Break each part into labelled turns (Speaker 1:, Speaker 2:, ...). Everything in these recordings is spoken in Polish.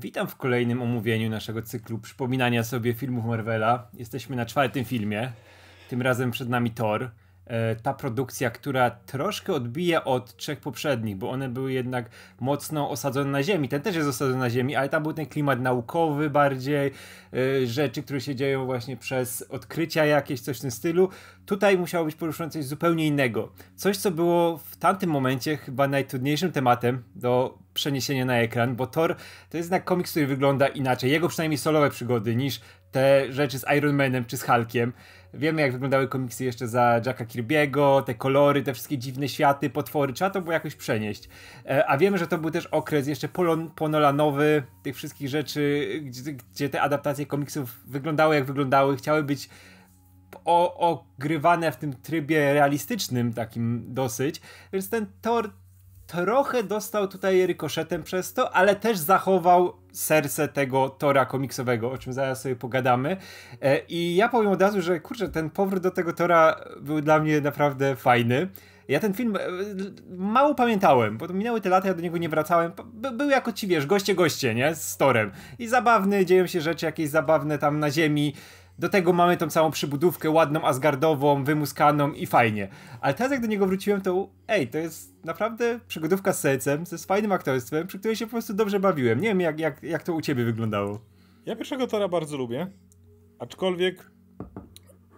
Speaker 1: Witam w kolejnym omówieniu naszego cyklu przypominania sobie filmów Marvela. Jesteśmy na czwartym filmie. Tym razem przed nami Thor. E, ta produkcja, która troszkę odbija od trzech poprzednich, bo one były jednak mocno osadzone na ziemi. Ten też jest osadzony na ziemi, ale tam był ten klimat naukowy bardziej, e, rzeczy, które się dzieją właśnie przez odkrycia jakieś, coś w tym stylu. Tutaj musiało być poruszone coś zupełnie innego. Coś, co było w tamtym momencie chyba najtrudniejszym tematem do przeniesienia na ekran, bo Thor to jest jednak komiks, który wygląda inaczej. Jego przynajmniej solowe przygody niż te rzeczy z Iron Manem czy z Hulkiem. Wiemy, jak wyglądały komiksy jeszcze za Jacka Kirby'ego, te kolory, te wszystkie dziwne światy, potwory, trzeba to było jakoś przenieść. E, a wiemy, że to był też okres jeszcze polon, ponolanowy, tych wszystkich rzeczy, gdzie, gdzie, te adaptacje komiksów wyglądały jak wyglądały, chciały być o, ogrywane w tym trybie realistycznym, takim dosyć, więc ten tor trochę dostał tutaj rykoszetem przez to, ale też zachował serce tego tora komiksowego, o czym zaraz sobie pogadamy. E, I ja powiem od razu, że kurczę, ten powrót do tego tora był dla mnie naprawdę fajny. Ja ten film e, mało pamiętałem, bo minęły te lata, ja do niego nie wracałem. był jako ci, wiesz, goście goście, nie? Z torem. I zabawny, dzieją się rzeczy jakieś zabawne tam na ziemi. Do tego mamy tą samą przybudówkę ładną, asgardową, wymuskaną i fajnie. Ale teraz jak do niego wróciłem, to ej, to jest naprawdę przygodówka z sercem, ze fajnym aktorstwem, przy której się po prostu dobrze bawiłem. Nie wiem, jak, jak,
Speaker 2: jak to u ciebie wyglądało. Ja pierwszego Tora bardzo lubię, aczkolwiek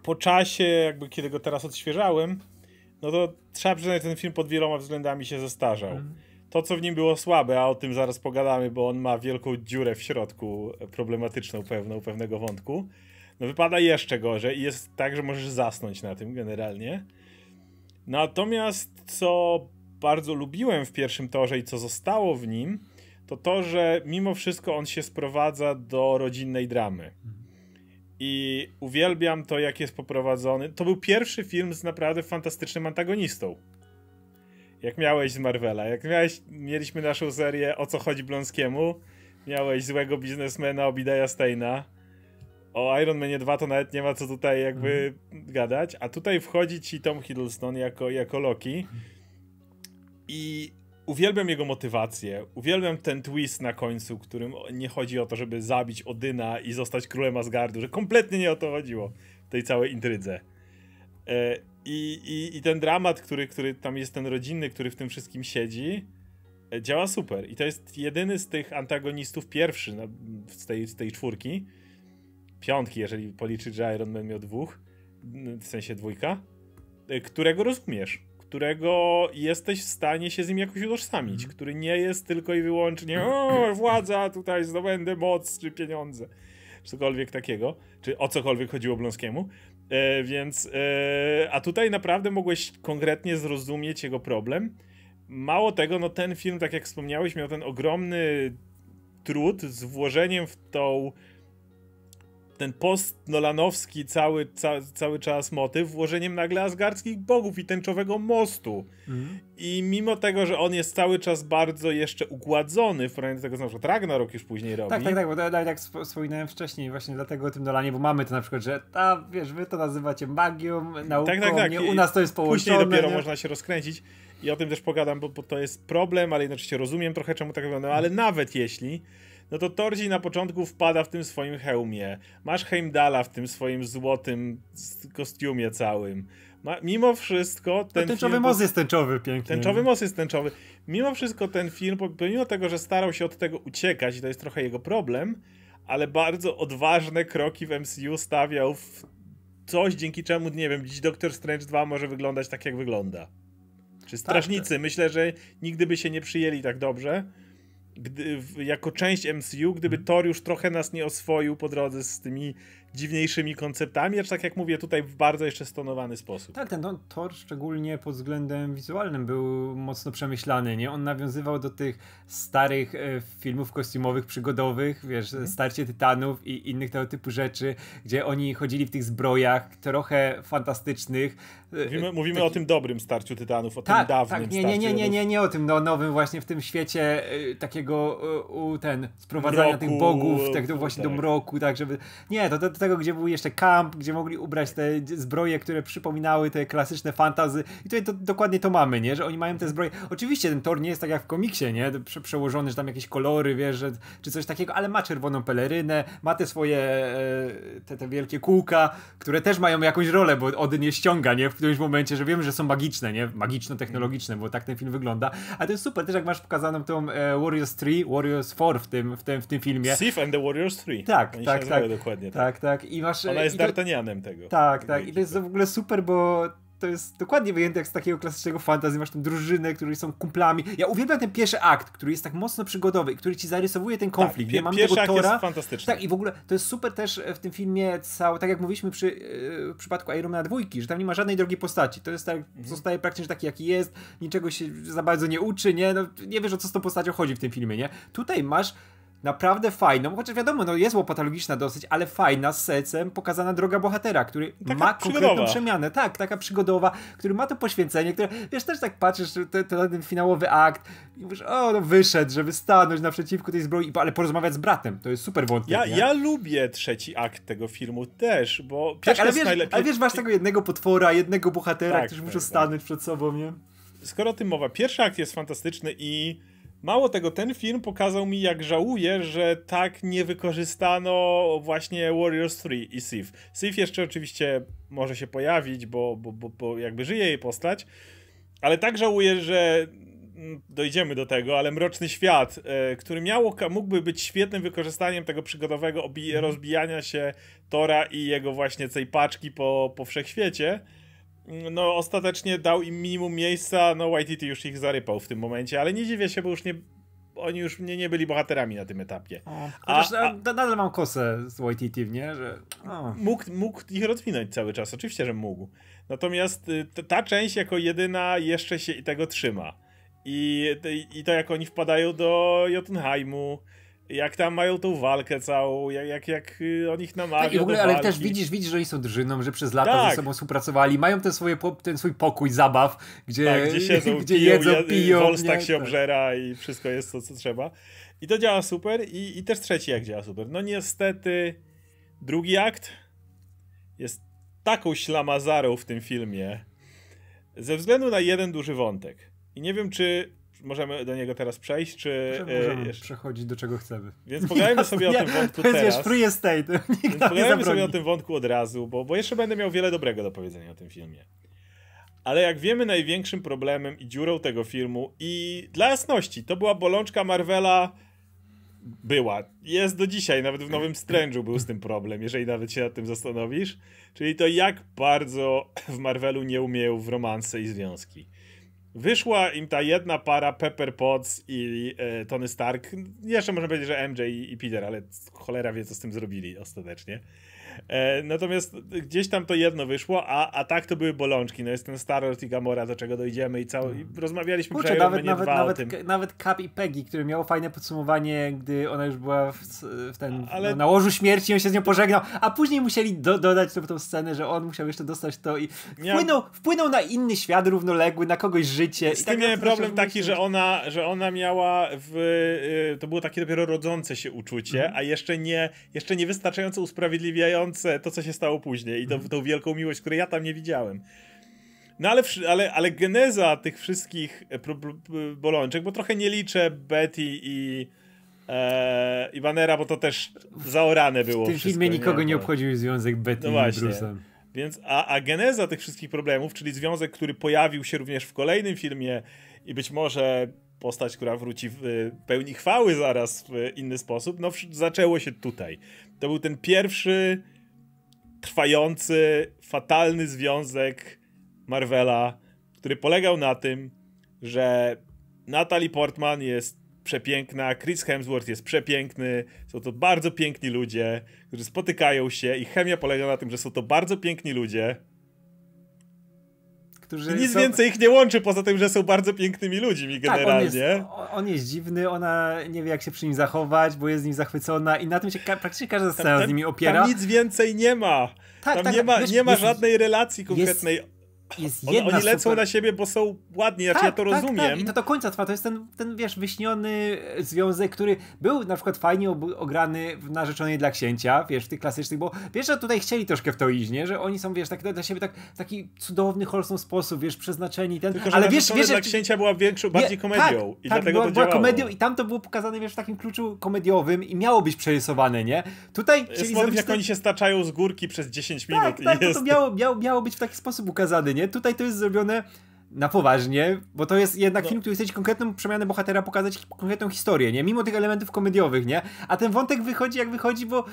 Speaker 2: po czasie, jakby kiedy go teraz odświeżałem, no to trzeba przyznać, ten film pod wieloma względami się zestarzał. Mhm. to, co w nim było słabe, a o tym zaraz pogadamy, bo on ma wielką dziurę w środku, e, problematyczną pewną, pewnego wątku no wypada jeszcze gorzej i jest tak, że możesz zasnąć na tym generalnie. Natomiast co bardzo lubiłem w pierwszym torze i co zostało w nim, to to, że mimo wszystko on się sprowadza do rodzinnej dramy. I uwielbiam to, jak jest poprowadzony. To był pierwszy film z naprawdę fantastycznym antagonistą. Jak miałeś z Marvela, jak miałeś, mieliśmy naszą serię O co chodzi Blonskiemu, miałeś złego biznesmena Obidaja Steina, o Iron Manie 2 to nawet nie ma co tutaj jakby mhm. gadać, a tutaj wchodzi ci Tom Hiddleston jako, jako Loki i uwielbiam jego motywację, uwielbiam ten twist na końcu, którym nie chodzi o to, żeby zabić Odyna i zostać królem Asgardu, że kompletnie nie o to chodziło w tej całej intrydze. E, I, i, i ten dramat, który, który tam jest, ten rodzinny, który w tym wszystkim siedzi, e, działa super. I to jest jedyny z tych antagonistów, pierwszy z tej, z tej czwórki, piątki, jeżeli policzyć, że Iron Man miał dwóch, w sensie dwójka, e, którego rozumiesz, którego jesteś w stanie się z nim jakoś utożsamić, mm. który nie jest tylko i wyłącznie o, władza, tutaj zdobędę moc czy pieniądze, cokolwiek takiego, czy o cokolwiek chodziło Blonskiemu. E, więc, e, a tutaj naprawdę mogłeś konkretnie zrozumieć jego problem. Mało tego, no ten film, tak jak wspomniałeś, miał ten ogromny trud z włożeniem w tą ten post-nolanowski cały, ca, cały czas motyw włożeniem nagle asgardzkich bogów i tęczowego mostu. Mhm. I mimo tego, że on jest cały czas bardzo jeszcze ugładzony w porównaniu do tego, co na przykład Ragnarok już później robi. Tak, tak,
Speaker 1: tak, bo to, tak, jak tak wspominałem wcześniej właśnie dlatego o tym Nolanie, bo mamy to na przykład, że ta, wiesz, wy to
Speaker 2: nazywacie magią, tak, nauką, tak, tak, tak. Nie, u nas to jest połączone. Później dopiero nie? można się rozkręcić. I o tym też pogadam, bo, bo to jest problem, ale jednocześnie rozumiem trochę, czemu tak wygląda, no, ale nawet jeśli no to Tordzi na początku wpada w tym swoim hełmie. Masz Heimdala w tym swoim złotym kostiumie całym. Ma, mimo wszystko ten. No, tęczowy film, most jest tęczowy, pięknie. Tęczowy most jest tęczowy. Mimo wszystko ten film, pomimo tego, że starał się od tego uciekać, i to jest trochę jego problem, ale bardzo odważne kroki w MCU stawiał w coś, dzięki czemu, nie wiem, dziś Doctor Strange 2 może wyglądać tak, jak wygląda. Czy tak. strażnicy? Tak, tak. Myślę, że nigdy by się nie przyjęli tak dobrze gdy, jako część MCU, gdyby mhm. Thor już trochę nas nie oswoił po drodze z tymi dziwniejszymi konceptami, acz tak jak mówię, tutaj w bardzo jeszcze stonowany sposób.
Speaker 1: Tak, ten tor szczególnie pod względem wizualnym był mocno przemyślany, nie? On nawiązywał do tych starych e, filmów kostiumowych, przygodowych, wiesz, hmm. Starcie Tytanów i innych tego typu rzeczy, gdzie oni chodzili w tych zbrojach,
Speaker 2: trochę fantastycznych. E, mówimy, e, mówimy Taki... o tym dobrym Starciu Tytanów, o tak, tym tak, dawnym tak, nie, nie, nie, nie, nie,
Speaker 1: nie o tym no, nowym właśnie w tym świecie takiego u, ten, sprowadzania mroku, tych bogów, tak, do właśnie tak. do mroku, tak, żeby... Nie, to, to tego, gdzie był jeszcze kamp, gdzie mogli ubrać te zbroje, które przypominały te klasyczne fantazy. I tutaj to, dokładnie to mamy, nie? Że oni mają te mhm. zbroje. Oczywiście ten tor nie jest tak jak w komiksie, nie? Prze przełożony, że tam jakieś kolory, wiesz, że, czy coś takiego, ale ma czerwoną pelerynę, ma te swoje e, te, te wielkie kółka, które też mają jakąś rolę, bo od nie ściąga, nie? W którymś momencie, że wiemy, że są magiczne, nie? Magiczno-technologiczne, bo tak ten film wygląda. Ale to jest super, też jak masz pokazaną tą e, Warriors 3, Warriors 4 w tym, w tym, w tym filmie. Sif and
Speaker 2: the Warriors 3. Tak, Oni tak, tak. Dokładnie, tak,
Speaker 1: tak. tak tak. I masz, Ona e, jest D'Artagnanem tego. Tak, tak. I to jest w tak. ogóle super, bo to jest dokładnie wyjęte jak z takiego klasycznego fantasy. Masz tam drużynę, którzy są kumplami. Ja uwielbiam ten pierwszy akt, który jest tak mocno przygodowy, który ci zarysowuje ten konflikt. Tak, pierwszy akt Tora. jest fantastyczny. Tak, i w ogóle to jest super też e, w tym filmie cały, tak jak mówiliśmy przy yy, przypadku Ironmana dwójki, że tam nie ma żadnej drogiej postaci. To jest tak, mhm. zostaje praktycznie taki, jaki jest, niczego się za bardzo nie uczy, nie? No, nie wiesz, o co z tą postacią chodzi w tym filmie, nie? Tutaj masz naprawdę fajną, chociaż wiadomo, no jest łopatologiczna dosyć, ale fajna z sercem pokazana droga bohatera, który taka ma przygodowa. konkretną przemianę. Tak, taka przygodowa, który ma to poświęcenie, które, wiesz, też tak patrzysz te, ten finałowy akt i mówisz, o, no wyszedł, żeby stanąć naprzeciwko tej zbroi, ale porozmawiać z
Speaker 2: bratem. To jest super wątek. Ja, ja lubię trzeci akt tego filmu też, bo tak, ale wiesz, najlepiej... ale wiesz, masz tego jednego potwora, jednego bohatera, tak, którzy tak, muszą tak. stanąć przed sobą, nie? Skoro o tym mowa, pierwszy akt jest fantastyczny i Mało tego, ten film pokazał mi, jak żałuję, że tak nie wykorzystano właśnie Warriors 3 i Sif. Sif jeszcze oczywiście może się pojawić, bo, bo, bo, bo jakby żyje jej postać, ale tak żałuję, że dojdziemy do tego, ale Mroczny Świat, e, który miało, mógłby być świetnym wykorzystaniem tego przygodowego mhm. rozbijania się Tora i jego właśnie tej paczki po, po wszechświecie, no, ostatecznie dał im minimum miejsca, no YTT już ich zarypał w tym momencie, ale nie dziwię się, bo już nie, oni już nie, nie byli bohaterami na tym etapie. O, chociaż a, a, nadal mam kosę z YTT, nie? Że, mógł, mógł ich rozwinąć cały czas, oczywiście, że mógł. Natomiast y, ta część jako jedyna jeszcze się tego trzyma. I, I to jak oni wpadają do Jotunheimu, jak tam mają tą walkę całą, jak, jak, jak y, on ich namawia tak, i w ogóle, Ale też widzisz,
Speaker 1: widzisz, że oni są drużyną, że przez lata tak. ze sobą współpracowali, mają ten, swoje, ten swój pokój zabaw, gdzie, tak, gdzie, siedzą, gdzie piją, jedzą, piją. Wolstak tak się
Speaker 2: obżera i wszystko jest to, co trzeba. I to działa super i, i też trzeci jak działa super. No niestety drugi akt jest taką ślamazarą w tym filmie ze względu na jeden duży wątek. I nie wiem, czy możemy do niego teraz przejść, czy... E, możemy jeszcze... przechodzić do czego chcemy. Więc pogadajmy sobie o tym wątku teraz. To jest free estate. Więc pogadajmy sobie o tym wątku od razu, bo, bo jeszcze będę miał wiele dobrego do powiedzenia o tym filmie. Ale jak wiemy, największym problemem i dziurą tego filmu i dla jasności, to była bolączka Marvela była. Jest do dzisiaj, nawet w Nowym Strange'u był z tym problem, jeżeli nawet się nad tym zastanowisz. Czyli to jak bardzo w Marvelu nie umieją w romanse i związki. Wyszła im ta jedna para Pepper Potts i e, Tony Stark. Jeszcze można powiedzieć, że MJ i, i Peter, ale cholera wie, co z tym zrobili ostatecznie. E, natomiast gdzieś tam to jedno wyszło, a, a tak to były bolączki. No jest ten Star Wars i Gamora, do czego dojdziemy i cały... I rozmawialiśmy Kurczę, przy nawet, nawet, nawet,
Speaker 1: nawet Cap i Peggy, które miało fajne podsumowanie, gdy ona już była w, w ten, Ale... no, na łożu śmierci, on się z nią pożegnał, a później musieli do, dodać tą, tą scenę, że on musiał jeszcze dostać to i wpłynął, wpłynął na inny świat równoległy, na kogoś życie. Z tym tak miałem problem taki, że
Speaker 2: ona, że ona miała w... Y, to było takie dopiero rodzące się uczucie, mm a jeszcze nie, jeszcze nie wystarczająco usprawiedliwiające to, co się stało później i to, mhm. tą wielką miłość, której ja tam nie widziałem. No ale, ale, ale geneza tych wszystkich e, bolączek, bo trochę nie liczę Betty i, e, i Banera, bo to też zaorane było. W tym filmie nikogo nie, nie no. obchodził
Speaker 1: związek Betty no i właśnie.
Speaker 2: Więc, a, a geneza tych wszystkich problemów, czyli związek, który pojawił się również w kolejnym filmie i być może postać, która wróci w y, pełni chwały zaraz w inny sposób, no zaczęło się tutaj. To był ten pierwszy trwający, fatalny związek Marvela, który polegał na tym, że Natalie Portman jest przepiękna, Chris Hemsworth jest przepiękny, są to bardzo piękni ludzie, którzy spotykają się i chemia polega na tym, że są to bardzo piękni ludzie, którzy. I nic są... więcej ich nie łączy, poza tym, że są bardzo pięknymi ludźmi
Speaker 1: generalnie. Tak, on, jest, on jest dziwny, ona nie wie, jak się przy nim zachować, bo jest z nim zachwycona
Speaker 2: i na tym się ka praktycznie każda scena z nimi opiera. Tam nic więcej nie ma. Tak, tam tak, nie, ma, wiesz, nie ma żadnej relacji konkretnej. Jest, jest jedna Oni lecą super... na siebie, bo są ładni, jak tak, ja to tak, tak rozumiem. Tak. I to
Speaker 1: do końca trwa. To jest ten, ten, wiesz, wyśniony związek, który był na przykład fajnie ograny w Narzeczonej dla Księcia, wiesz, w tych klasycznych, bo wiesz, że tutaj chcieli troszkę w to iść, nie? Że oni są, wiesz, tak dla siebie tak, w taki cudowny, holsom sposób, wiesz, przeznaczeni ten... Tylko, że ale wiesz, wiesz, dla Księcia była większą,
Speaker 2: bardziej nie, komedią tak, i tak, dlatego była, to była komedią
Speaker 1: i tam to było pokazane, wiesz, w takim kluczu komediowym i miało być przerysowane, nie? Tutaj chcieli jest jak ten... oni się staczają z górki przez 10 minut tak, i tak, jest... to, to miało, miało, miało być w taki sposób ukazane, nie? Tutaj to jest zrobione na poważnie, bo to jest jednak no. film, który chce ci konkretną przemianę bohatera pokazać, konkretną historię, nie? Mimo tych elementów komediowych, nie? A ten wątek
Speaker 2: wychodzi jak wychodzi, bo...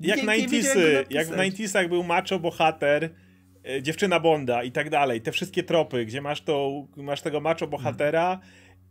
Speaker 2: Jak, nie, 90 nie jak, jak w 90 był macho bohater, e, dziewczyna Bonda i tak dalej, te wszystkie tropy, gdzie masz, tą, masz tego macho bohatera hmm.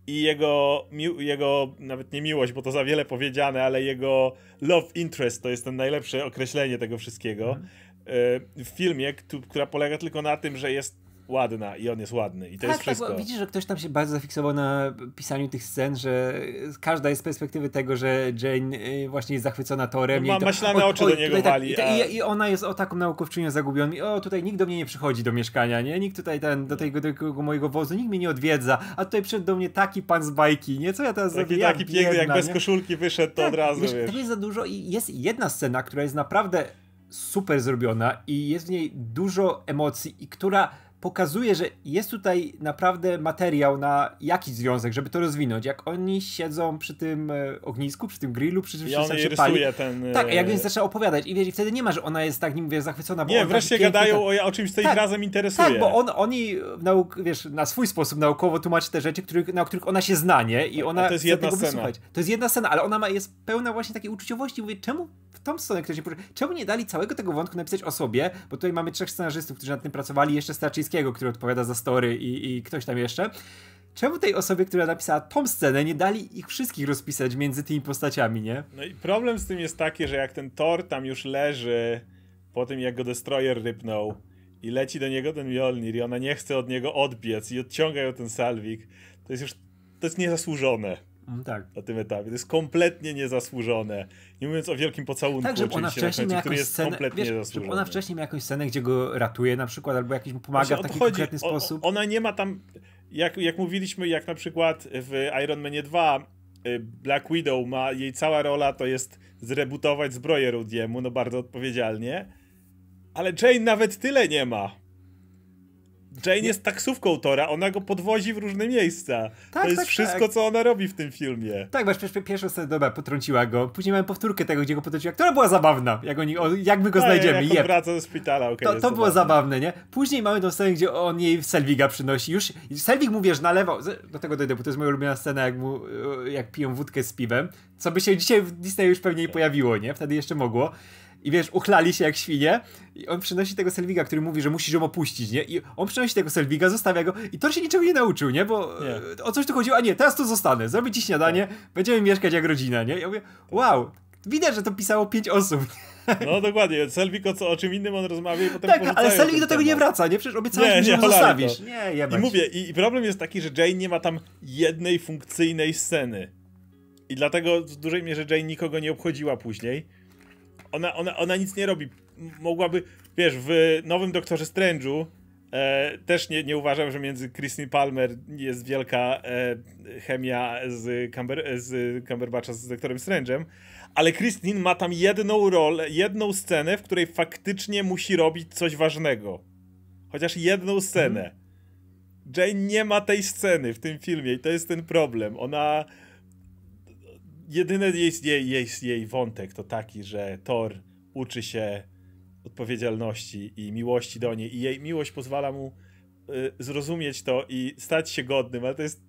Speaker 2: i jego, mi, jego, nawet nie miłość, bo to za wiele powiedziane, ale jego love interest, to jest ten najlepsze określenie tego wszystkiego, hmm. e, w filmie, która polega tylko na tym, że jest ładna i on jest ładny. I to tak, jest tak, wszystko. Tak, widzisz, że
Speaker 1: ktoś tam się bardzo zafiksował na pisaniu tych scen, że każda jest z perspektywy tego, że Jane y, właśnie jest zachwycona torem. i ma to, maślane oczy o, do niego tak, wali. Tak, i, a... i, ona jest o taką naukowczynią zagubioną i o, tutaj nikt do mnie nie przychodzi do mieszkania, nie? Nikt tutaj ten, do, tego, do mojego wozu, nikt mnie nie odwiedza, a tutaj przyszedł do mnie taki pan z bajki, nie? Co ja teraz taki, zrobię? Taki ja, piękny, jak nie? bez koszulki wyszedł, to tak, od razu, wiesz, wiesz. To jest za dużo i jest jedna scena, która jest naprawdę super zrobiona i jest w niej dużo emocji i która pokazuje, że jest tutaj naprawdę materiał na jakiś związek, żeby to rozwinąć. Jak oni siedzą przy tym e, ognisku, przy tym grillu, przy czymś, co się pali. Ten, tak, jak e, więc zaczyna opowiadać. I wiesz, wtedy nie ma, że ona jest tak, nim mówię, zachwycona. Bo nie, wreszcie gadają o, o
Speaker 2: czymś, co tak, ich razem interesuje. Tak, bo
Speaker 1: on, oni nauk, wiesz, na swój sposób naukowo tłumaczy te rzeczy, których, na których ona się zna, nie? I ona to jest jedna scena. Wysłuchać. To jest jedna scena, ale ona ma, jest pełna właśnie takiej uczuciowości. Mówię, czemu w tą stronę ktoś nie poszedł? Czemu nie dali całego tego wątku napisać o sobie? Bo tutaj mamy trzech scenarzystów, którzy nad tym pracowali, jeszcze Starczyński Kwiatkowskiego, który odpowiada za story i, i ktoś tam jeszcze czemu tej osobie, która napisała tą scenę, nie dali ich wszystkich rozpisać między tymi postaciami, nie?
Speaker 2: No i problem z tym jest taki, że jak ten Thor tam już leży po tym, jak go Destroyer rypnął i leci do niego ten Mjolnir i ona nie chce od niego odbiec i odciąga ją ten salwik, to jest już to jest niezasłużone. Mhm, tak. na tym etapie. To jest kompletnie niezasłużone. Nie mówiąc o wielkim pocałunku, tak, żeby ona wcześniej końcu, miała scenę, kompletnie wiesz, niezasłużony. Ona
Speaker 1: wcześniej miała jakąś scenę, gdzie go ratuje na przykład, albo jakiś mu pomaga w taki odchodzi, konkretny
Speaker 2: sposób. Ona nie ma tam, jak, jak mówiliśmy, jak na przykład w Iron Manie 2 y, Black Widow ma, jej cała rola to jest zrebutować zbroję Rudiemu, no bardzo odpowiedzialnie, ale Jane nawet tyle nie ma. Jane jest taksówką Tora, ona go podwozi w różne miejsca. Tak, to jest tak, wszystko, tak. co ona robi w tym filmie. Tak, właśnie pierwszą scenę, dobra, potrąciła go. Później mamy powtórkę
Speaker 1: tego, gdzie go potrąciła, która była zabawna. Jak, oni, jak my go A, znajdziemy. Jak yep.
Speaker 2: wraca do szpitala, okay, To, to było
Speaker 1: zabawne, nie? Później mamy tą scenę, gdzie on jej Selwiga przynosi. Już Selwig mu, że nalewał, do tego dojdę, bo to jest moja ulubiona scena, jak, mu, jak piją wódkę z piwem, co by się dzisiaj w Disney już pewnie nie pojawiło, nie? Wtedy jeszcze mogło i wiesz, uchlali się jak świnie i on przynosi tego Selwiga, który mówi, że musisz ją opuścić, nie? I on przynosi tego Selwiga, zostawia go i to się niczego nie nauczył, nie? Bo nie. E, o coś tu chodziło, a nie, teraz tu zostanę, zrobię ci śniadanie, tak. będziemy mieszkać jak rodzina, nie? I ja mówię, wow, widać,
Speaker 2: że to pisało pięć osób. No dokładnie, Selvik o, co, o czym innym on rozmawia i potem Tak, ale Selvik
Speaker 1: do tego temat. nie wraca, nie? Przecież obiecałeś, nie, że nie, zostawisz. To. Nie, jebać. I mówię,
Speaker 2: i, i problem jest taki, że Jane nie ma tam jednej funkcyjnej sceny. I dlatego w dużej mierze Jane nikogo nie obchodziła później ona, ona, ona nic nie robi. Mogłaby, wiesz, w nowym Doktorze Strange'u e, też nie, nie uważam, że między Christine Palmer jest wielka e, chemia z, Cumber, z Cumberbatcha z Doktorem Strange'em, ale Christine ma tam jedną rolę, jedną scenę, w której faktycznie musi robić coś ważnego. Chociaż jedną scenę. Mm. Jane nie ma tej sceny w tym filmie i to jest ten problem. Ona jedyny jej, jej, jej, jej wątek to taki, że Thor uczy się odpowiedzialności i miłości do niej i jej miłość pozwala mu y, zrozumieć to i stać się godnym, ale to jest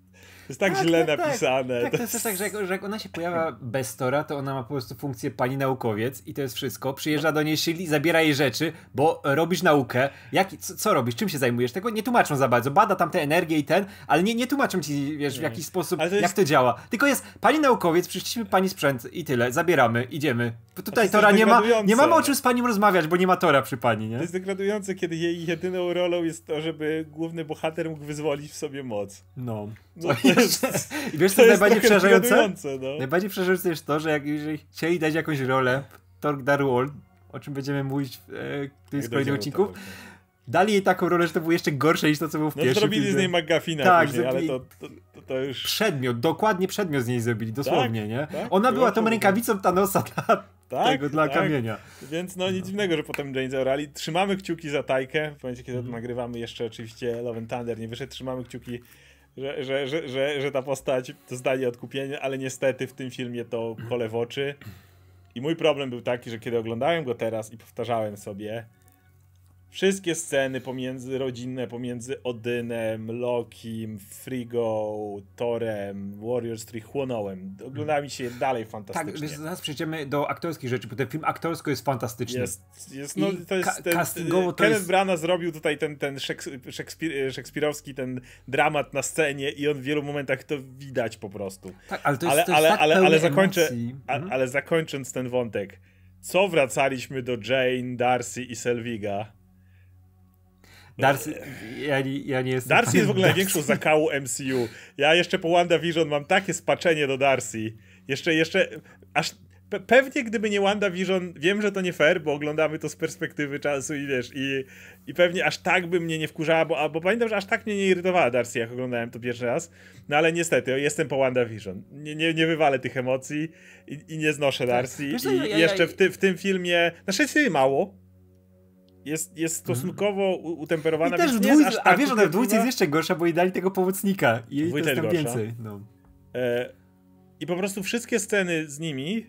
Speaker 2: jest tak, tak źle tak, tak. napisane. Tak, to jest tak,
Speaker 1: że jak, że jak ona się pojawia bez Tora, to ona ma po prostu funkcję pani naukowiec i to jest wszystko. Przyjeżdża do niej Shirley, zabiera jej rzeczy, bo robisz naukę. Jak, co, co, robisz? Czym się zajmujesz? Tego nie tłumaczą za bardzo. Bada tam tę energię i ten, ale nie, nie tłumaczą ci, wiesz, w jakiś sposób, to jest... jak to działa. Tylko jest pani naukowiec, przyszliśmy pani sprzęt i tyle. Zabieramy, idziemy. Bo tutaj to Tora nie ma, nie mamy o czym z panią rozmawiać, bo nie ma Tora przy pani, nie? To jest
Speaker 2: degradujące, kiedy jej jedyną rolą jest to, żeby główny bohater mógł wyzwolić w sobie moc. No no I wiesz, co jest najbardziej przerażające? No. Najbardziej przerażające jest to, że jak, jeżeli chcieli dać jakąś
Speaker 1: rolę Torg Darwall, o czym będziemy mówić w tym z kolejnych odcinków, dali jej taką rolę, że to było jeszcze gorsze niż to, co było w no, pierwszym zrobili z niej McGuffina tak, później, ale to, to, to, to, już... Przedmiot, dokładnie przedmiot z niej zrobili, tak, dosłownie, tak, nie? Tak, Ona była tą to... rękawicą Thanosa dla,
Speaker 2: tak, tego, dla tak. kamienia. Więc no nic no. dziwnego, że potem James O'Reilly. Trzymamy kciuki za Tajkę, w momencie, kiedy mm. nagrywamy jeszcze oczywiście Love and Thunder nie wyszedł, trzymamy kciuki że, że, że, że, że ta postać zdanie odkupienie, ale niestety w tym filmie to kole w oczy. I mój problem był taki, że kiedy oglądałem go teraz i powtarzałem sobie, Wszystkie sceny pomiędzy, rodzinne pomiędzy Odynem, Lokim, Frigo, Torem, Warriors 3 chłonąłem. Oglądała mi się dalej tak, fantastycznie. Tak,
Speaker 1: zaraz przejdziemy do aktorskich rzeczy, bo ten film aktorsko jest fantastyczny. Jest,
Speaker 2: jest no, to jest, ten, castingowo to Kenneth jest... Branagh zrobił tutaj ten, ten szekspirowski ten dramat na scenie i on w wielu momentach to widać po prostu. Tak, ale to jest, ale, to jest ale, tak ale, ale, zakończę, a, mhm. ale zakończąc ten wątek, co wracaliśmy do Jane, Darcy i Selwiga? Darcy, e, ja, ja nie jestem... Darcy jest w ogóle Darcy. największą zakału MCU. Ja jeszcze po WandaVision mam takie spaczenie do Darcy. Jeszcze, jeszcze, aż pe pewnie gdyby nie WandaVision, wiem, że to nie fair, bo oglądamy to z perspektywy czasu i wiesz, i, i pewnie aż tak by mnie nie wkurzała, bo, bo pamiętam, że aż tak mnie nie irytowała Darcy, jak oglądałem to pierwszy raz, no ale niestety, jestem po WandaVision. Nie, nie, nie wywalę tych emocji i, i nie znoszę tak. Darcy. Tak. I, ja, ja, jeszcze w, ty, w tym filmie, na znaczy, szczęście mało, jest, jest mhm. stosunkowo utemperowana. I też tak w dwójce, a wiesz, że w dwójce jest
Speaker 1: jeszcze gorsza, bo i dali tego pomocnika i to jest tam gorsza. więcej.
Speaker 2: No. E, I po prostu wszystkie sceny z nimi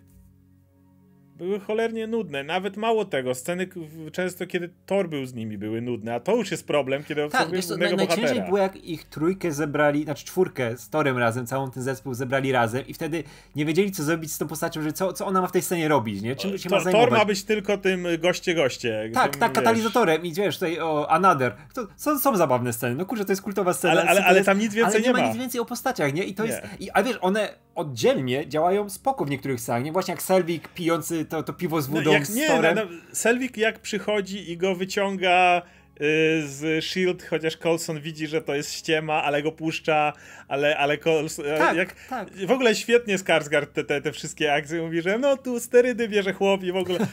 Speaker 2: były cholernie nudne. Nawet mało tego, sceny często, kiedy Thor był z nimi, były nudne, a to już jest problem, kiedy obserwujesz tak, obserwujesz innego naj, bohatera. Najciężej
Speaker 1: było, jak ich trójkę zebrali, znaczy czwórkę z Torem razem, całą ten zespół zebrali razem i wtedy nie wiedzieli, co zrobić z tą postacią, że co, co ona ma w tej scenie robić, nie? Czym e, się to, ma zajmować? Thor ma
Speaker 2: być tylko tym goście-goście. Tak, tym, tak, katalizatorem
Speaker 1: wiesz. i wiesz, tutaj o Another. To, są, są zabawne sceny, no kurczę, to jest kultowa scena. Ale, ale, ale, jest, tam nic więcej nie, ma. ma. nie ma. nic więcej o postaciach, nie? I to nie. jest, i, a wiesz, one oddzielnie działają spoko w niektórych scenach, nie? Właśnie jak Selvik pijący
Speaker 2: to, to piwo z wódą no, jak, z nie, no, no, Selwik jak przychodzi i go wyciąga Y, z Shield, chociaż Colson widzi, że to jest ściema, ale go puszcza, ale, ale Colson... Y, tak, jak, tak. W ogóle świetnie Skarsgård te, te, te wszystkie akcje mówi, że no tu sterydy bierze chłop i w ogóle...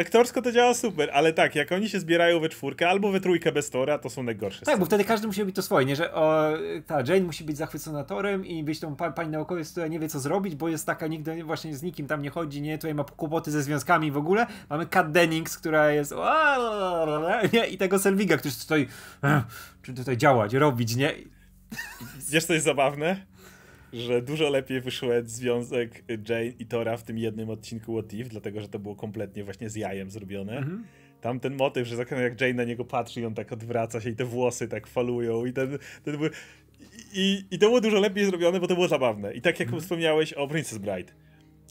Speaker 2: Aktorsko to działa super, ale tak, jak oni się zbierają we czwórkę albo we trójkę bez Tora, to są najgorsze. Tak, sceny. bo
Speaker 1: wtedy każdy musi robić to swoje, nie? Że o, ta Jane musi być zachwycona Torem i być tą pa, pani naukowiec, która nie wie co zrobić, bo jest taka nigdy właśnie z nikim tam nie chodzi, nie? Tutaj ma kłopoty ze związkami w ogóle. Mamy Kat Dennings, która jest... I tak Henry'ego Selwiga, który tutaj, e, czy tutaj działać, robić, nie?
Speaker 2: Wiesz, co jest zabawne? Że dużo lepiej wyszedł związek Jane i Tora w tym jednym odcinku What If, dlatego, że to było kompletnie właśnie z jajem zrobione. Mhm tam ten motyw, że jak Jane na niego patrzy i on tak odwraca się i te włosy tak falują i ten, ten był... I, I to było dużo lepiej zrobione, bo to było zabawne. I tak jak mhm. wspomniałeś o Princess Bride.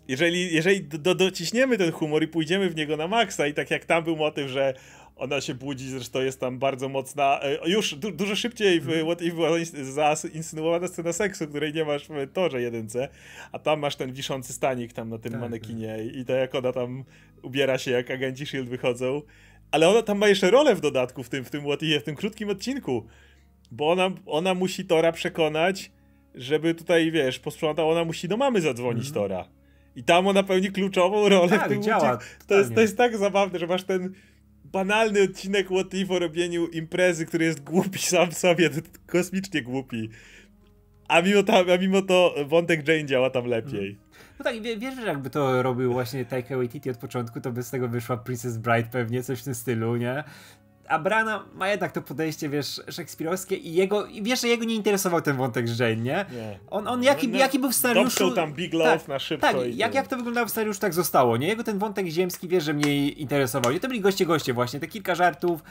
Speaker 2: Jeżeli, jeżeli do, do, dociśniemy ten humor i pójdziemy w niego na maksa i tak jak tam był motyw, że ona się budzi, zresztą jest tam bardzo mocna. E, już du dużo szybciej w mhm. What If była zainsynuowana scena seksu, której nie masz w torze jedynce, a tam masz ten wiszący stanik tam na tym tak, manekinie tak. i to jak ona tam ubiera się, jak agenci S.H.I.E.L.D. wychodzą. Ale ona tam ma jeszcze rolę w dodatku w tym, w tym What If, w tym krótkim odcinku, bo ona, ona musi Tora przekonać, żeby tutaj, wiesz, posprzątała, ona musi do no mamy zadzwonić mhm. Tora. I tam ona pełni kluczową rolę tak, w tym działa, to jest, to jest tak zabawne, że masz ten banalny odcinek What If o robieniu imprezy, który jest głupi sam sobie, kosmicznie głupi. A mimo, to, a mimo to wątek Jane działa tam lepiej. Mm.
Speaker 1: No tak, wiesz, że
Speaker 2: jakby to robił właśnie
Speaker 1: Taika Waititi od początku, to by z tego wyszła Princess Bride pewnie, coś w tym stylu, nie? a Brana ma jednak to podejście, wiesz, szekspirowskie i jego, wiesz, że jego nie interesował ten wątek Jane, nie? nie. On, on jaki, no, no jaki był w scenariuszu... Dobrał tam Big Love tak, na szybko. Tak, jak, jak to wyglądało w scenariuszu, tak zostało, nie? Jego ten wątek ziemski, wiesz, że mnie interesował. I to byli goście-goście właśnie, te kilka żartów,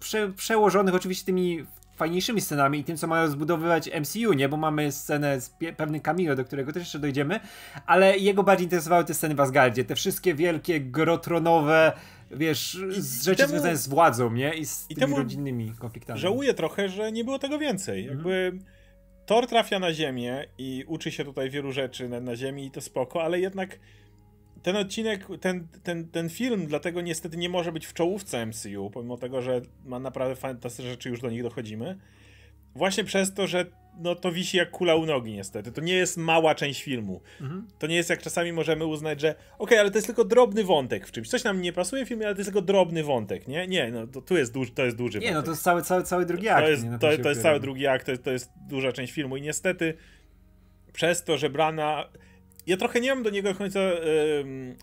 Speaker 1: prze, przełożonych oczywiście tymi fajniejszymi scenami i tym, co mają zbudowywać MCU, nie? Bo mamy scenę z pewnym cameo, do którego też jeszcze dojdziemy, ale jego bardziej interesowały te sceny w Asgardzie, te wszystkie wielkie, grotronowe wiesz, z rzeczy temu, związane z władzą, nie? I
Speaker 2: z i tymi rodzinnymi konfliktami. Żałuję trochę, że nie było tego więcej. Mhm. Jakby Thor trafia na ziemię i uczy się tutaj wielu rzeczy na, na ziemi i to spoko, ale jednak ten odcinek, ten, ten, ten film dlatego niestety nie może być w czołówce MCU, pomimo tego, że ma naprawdę fantastyczne rzeczy, już do nich dochodzimy. Właśnie przez to, że no to wisi jak kula u nogi niestety. To nie jest mała część filmu. Mhm. To nie jest jak czasami możemy uznać, że okej, okay, ale to jest tylko drobny wątek w czymś. Coś nam nie pasuje w filmie, ale to jest tylko drobny wątek, nie? Nie, no to, tu jest duży, to jest duży Nie, no, wątek. no to jest cały, cały, cały drugi akt. To jest, nie, no, to, to, jest cały drugi akt, to jest, to jest duża część filmu i niestety przez to, że Brana... Ja trochę nie mam do niego końca yy,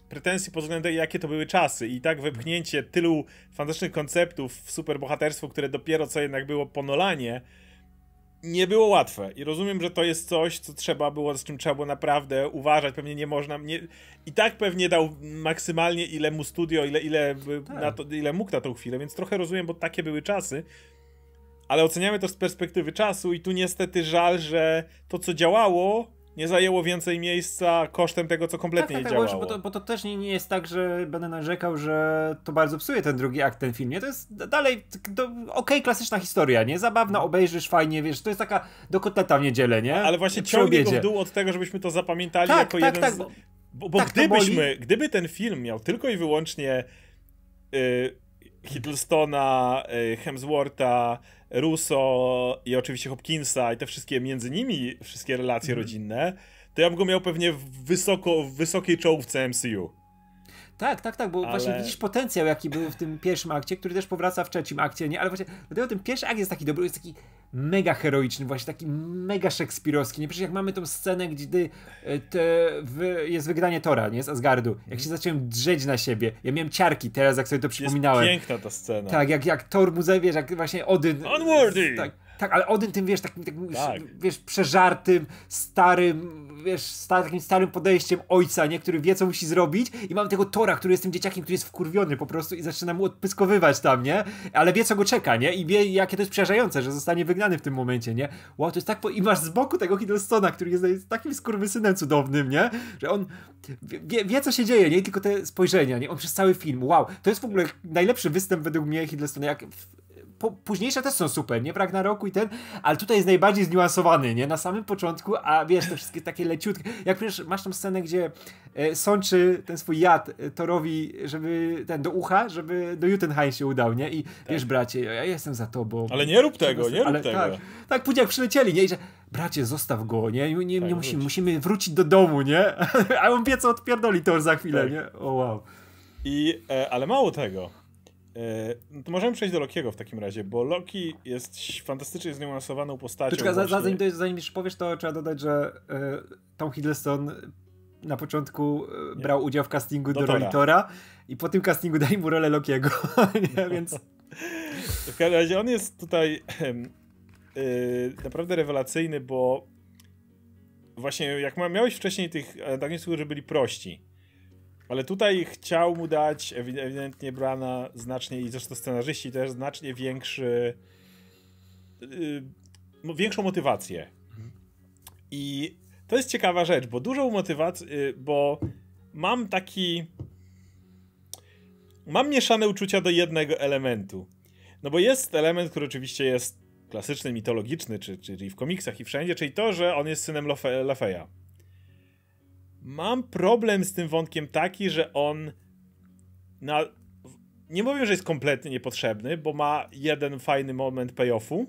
Speaker 2: pretensji pod względem jakie to były czasy i tak wepchnięcie tylu fantastycznych konceptów w superbohaterstwo, które dopiero co jednak było po Nolanie, nie było łatwe i rozumiem, że to jest coś, co trzeba było, z czym trzeba było naprawdę uważać, pewnie nie można, nie, i tak pewnie dał maksymalnie ile mu studio, ile, ile, y, tak. to, ile mógł na tą chwilę, więc trochę rozumiem, bo takie były czasy, ale oceniamy to z perspektywy czasu i tu niestety żal, że to co działało nie zajęło więcej miejsca kosztem tego, co kompletnie tak, tak nie tak, działało. Bo to,
Speaker 1: bo to też nie, nie, jest tak, że będę narzekał, że to bardzo psuje ten drugi akt, ten film, nie? To jest dalej, okej, okay, klasyczna historia, nie? Zabawna, obejrzysz fajnie, wiesz, to jest taka do kotleta w niedzielę, nie? Ale właśnie ciągnie go w dół
Speaker 2: od tego, żebyśmy to zapamiętali tak, jako tak, jeden tak, z... Bo, bo, tak gdybyśmy, gdyby ten film miał tylko i wyłącznie... Yy, Hiddlestona, y, Hemswortha, Russo i oczywiście Hopkinsa i te wszystkie między nimi, wszystkie relacje mm. rodzinne, to ja bym go miał pewnie wysoko, w wysokiej czołówce MCU.
Speaker 1: Tak, tak, tak, bo ale... właśnie widzisz
Speaker 2: potencjał, jaki był w
Speaker 1: tym pierwszym akcie, który też powraca w trzecim akcie, nie? Ale właśnie dlatego ten pierwszy akt jest taki dobry, jest taki mega heroiczny, właśnie taki mega szekspirowski. Nie przecież jak mamy tą scenę, gdy e, ty w, jest wygranie Tora, nie? Z Asgardu. Jak mhm. się zacząłem drzeć na siebie, ja miałem ciarki teraz, jak sobie to przypominałem. Jest piękna ta scena. Tak, jak, jak Thor mu zawiesz, jak właśnie Odyn... Unworthy! Tak, tak, ale Odyn tym, wiesz, takim, takim tak. wiesz, przeżartym, starym, wiesz, star, takim starym podejściem ojca, nie? Który wie, co musi zrobić i mam tego Tora, który jest tym dzieciakiem, który jest wkurwiony po prostu i zaczyna mu odpyskowywać tam, nie? Ale wie, co go czeka, nie? I wie, jakie to jest przerażające, że zostanie wygnany w tym momencie, nie? Wow, to jest tak... Po... I masz z boku tego Hiddlestona, który jest takim skurwysynem cudownym, nie? Że on wie, wie, co się dzieje, nie? Tylko te spojrzenia, nie? On przez cały film, wow. To jest w ogóle najlepszy występ według mnie Hiddlestona, jak po, późniejsze też są super, nie? brak na roku i ten, ale tutaj jest najbardziej zniuansowany, nie? Na samym początku, a wiesz, te wszystkie takie leciutkie, jak wiesz masz tam scenę, gdzie e, sączy ten swój jad e, Torowi, żeby ten, do ucha, żeby do Jutenheim się udał, nie? I tak. wiesz, bracie, ja jestem za tobą. Ale nie rób tego, nie rób ale, tego. Tak, tak później jak przylecieli, nie? I że, bracie, zostaw go, nie? Nie, nie, tak, nie no musimy, musimy wrócić do domu, nie? a on wie, co odpierdoli Tor za chwilę, tak.
Speaker 2: nie? O wow. I, e, ale mało tego, E, no to możemy przejść do Lokiego w takim razie, bo Loki jest fantastycznie zniuansowaną postacią. Poczekaj, zanim, to,
Speaker 1: zanim jeszcze powiesz, to trzeba dodać, że y, Tom Hiddleston na początku e, nie. brał udział w castingu do, do roli Tora i po tym castingu dali mu rolę Lokiego,
Speaker 2: nie, więc... W każdym razie on jest tutaj naprawdę rewelacyjny, bo właśnie jak miałeś wcześniej tych antagonistów, którzy byli prości, ale tutaj chciał mu dać ewidentnie Brana znacznie, i zresztą scenarzyści też, znacznie większy, yy, większą motywację. I to jest ciekawa rzecz, bo dużą motywację, yy, bo mam taki... Mam mieszane uczucia do jednego elementu. No bo jest element, który oczywiście jest klasyczny, mitologiczny, czy, czyli w komiksach i wszędzie, czyli to, że on jest synem Lafeya. Mam problem z tym wątkiem taki, że on na... nie mówię, że jest kompletnie niepotrzebny, bo ma jeden fajny moment payoffu,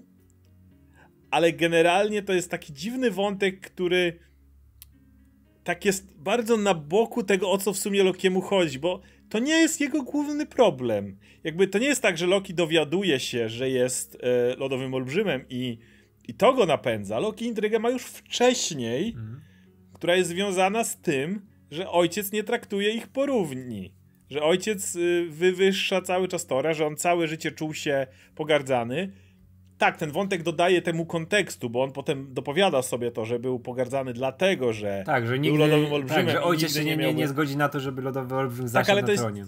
Speaker 2: ale generalnie to jest taki dziwny wątek, który tak jest bardzo na boku tego, o co w sumie Lokiemu chodzi, bo to nie jest jego główny problem. Jakby to nie jest tak, że Loki dowiaduje się, że jest e, lodowym olbrzymem i, i to go napędza. Loki intrygę ma już wcześniej. Mhm która jest związana z tym, że ojciec nie traktuje ich porówni. Że ojciec y, wywyższa cały czas Tora, że on całe życie czuł się pogardzany. Tak, ten wątek dodaje temu kontekstu, bo on potem dopowiada sobie to, że był pogardzany dlatego, że, tak, że nigdy, był lodowym olbrzymem. Tak, że ojciec się nie, nie, miałby... nie,
Speaker 1: zgodzi na to, żeby lodowy olbrzym zasiadł tak, ale na to tronie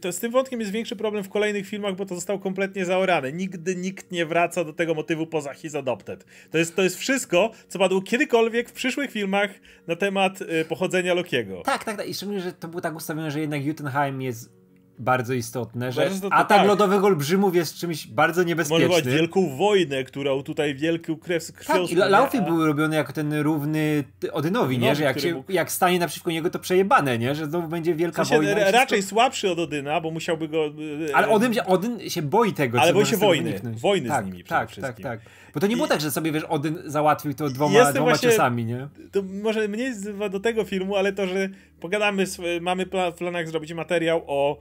Speaker 2: to z tym wątkiem jest większy problem w kolejnych filmach, bo to zostało kompletnie zaorane. Nigdy nikt nie wraca do tego motywu poza His Adopted. To jest, to jest wszystko, co padło kiedykolwiek w przyszłych filmach na temat y, pochodzenia Lokiego. Tak,
Speaker 1: tak, tak. I szczególnie, że to było tak ustawione, że jednak Jutenheim jest bardzo istotne, że bardzo atak tak. lodowych olbrzymów jest
Speaker 2: czymś bardzo niebezpiecznym. Może wielką wojnę, którą tutaj wielką krew krwią tak, i Laufy a...
Speaker 1: były robione jako ten równy Odynowi, nie? No, że jak, się, mógł... jak stanie naprzeciwko niego, to przejebane, nie? Że znowu będzie wielka w sensie wojna. Raczej
Speaker 2: wszystko... słabszy od Odyna, bo musiałby go... E, e, ale Odyn
Speaker 1: się, Odyn się boi tego, Ale boi się wojny. Wojny tak, z nimi tak, przede tak, tak, tak. Bo to nie było I... tak, że sobie, wiesz, Odyn załatwił to dwoma, dwoma właśnie... czasami, nie?
Speaker 2: To może mniej do tego filmu, ale to, że pogadamy, mamy w planach zrobić materiał o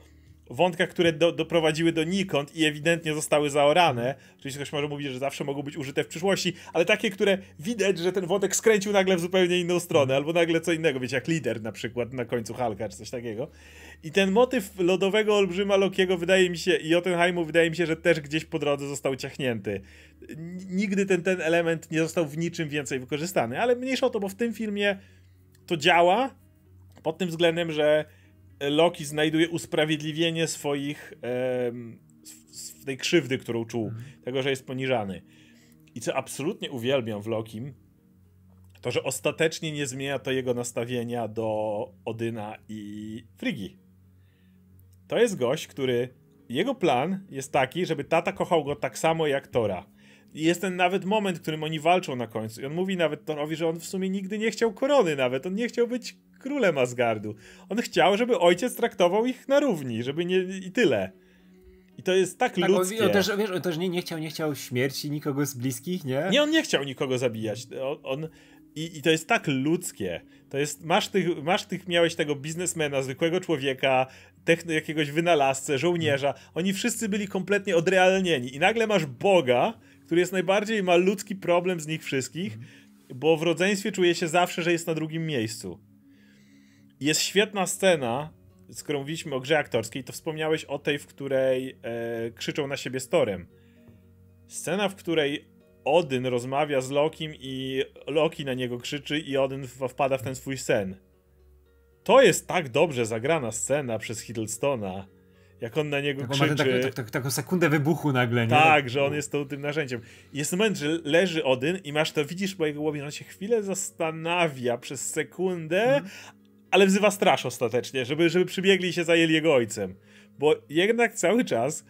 Speaker 2: wątkach, które do, doprowadziły do nikąd i ewidentnie zostały zaorane. Oczywiście ktoś może mówić, że zawsze mogą być użyte w przyszłości, ale takie, które widać, że ten wątek skręcił nagle w zupełnie inną stronę, albo nagle co innego, wiecie, jak lider na przykład na końcu Halka, czy coś takiego. I ten motyw lodowego olbrzyma Lokiego wydaje mi się, i Jotunheimu wydaje mi się, że też gdzieś po drodze został ciachnięty. Nigdy ten, ten element nie został w niczym więcej wykorzystany, ale mniejsza o to, bo w tym filmie to działa pod tym względem, że Loki znajduje usprawiedliwienie swoich tej krzywdy, którą czuł, mhm. tego, że jest poniżany. I co absolutnie uwielbiam w Lokim, to że ostatecznie nie zmienia to jego nastawienia do Odyna i Frigi. To jest gość, który jego plan jest taki, żeby tata kochał go tak samo jak Tora jest ten nawet moment, w którym oni walczą na końcu. I on mówi nawet Thorowi, że on w sumie nigdy nie chciał korony nawet. On nie chciał być królem Asgardu. On chciał, żeby ojciec traktował ich na równi, żeby nie... i tyle. I to jest tak, tak ludzkie. On, on też, wiesz, on też nie, nie chciał, nie chciał śmierci nikogo z bliskich, nie? Nie, on nie chciał nikogo zabijać. On, on i, I to jest tak ludzkie. To jest, masz tych, masz tych, miałeś tego biznesmena, zwykłego człowieka, techn jakiegoś wynalazcę, żołnierza. Oni wszyscy byli kompletnie odrealnieni. I nagle masz Boga, który jest najbardziej, ma ludzki problem z nich wszystkich, bo w rodzeństwie czuje się zawsze, że jest na drugim miejscu. Jest świetna scena, skoro mówiliśmy o grze aktorskiej, to wspomniałeś o tej, w której e, krzyczą na siebie storem. Scena, w której Odyn rozmawia z Lokim i Loki na niego krzyczy i Odyn wpada w ten swój sen. To jest tak dobrze zagrana scena przez Hiddlestona jak on na niego tak, krzyczy. Tak-
Speaker 1: taką, taką sekundę wybuchu nagle, nie? Tak, że on no.
Speaker 2: jest tą, tym narzędziem. Jest moment, że leży Odyn i masz to, widzisz po jego głowie, on się chwilę zastanawia przez sekundę, hmm. ale wzywa straż ostatecznie, żeby, żeby przybiegli i się zajęli jego ojcem. Bo jednak cały czas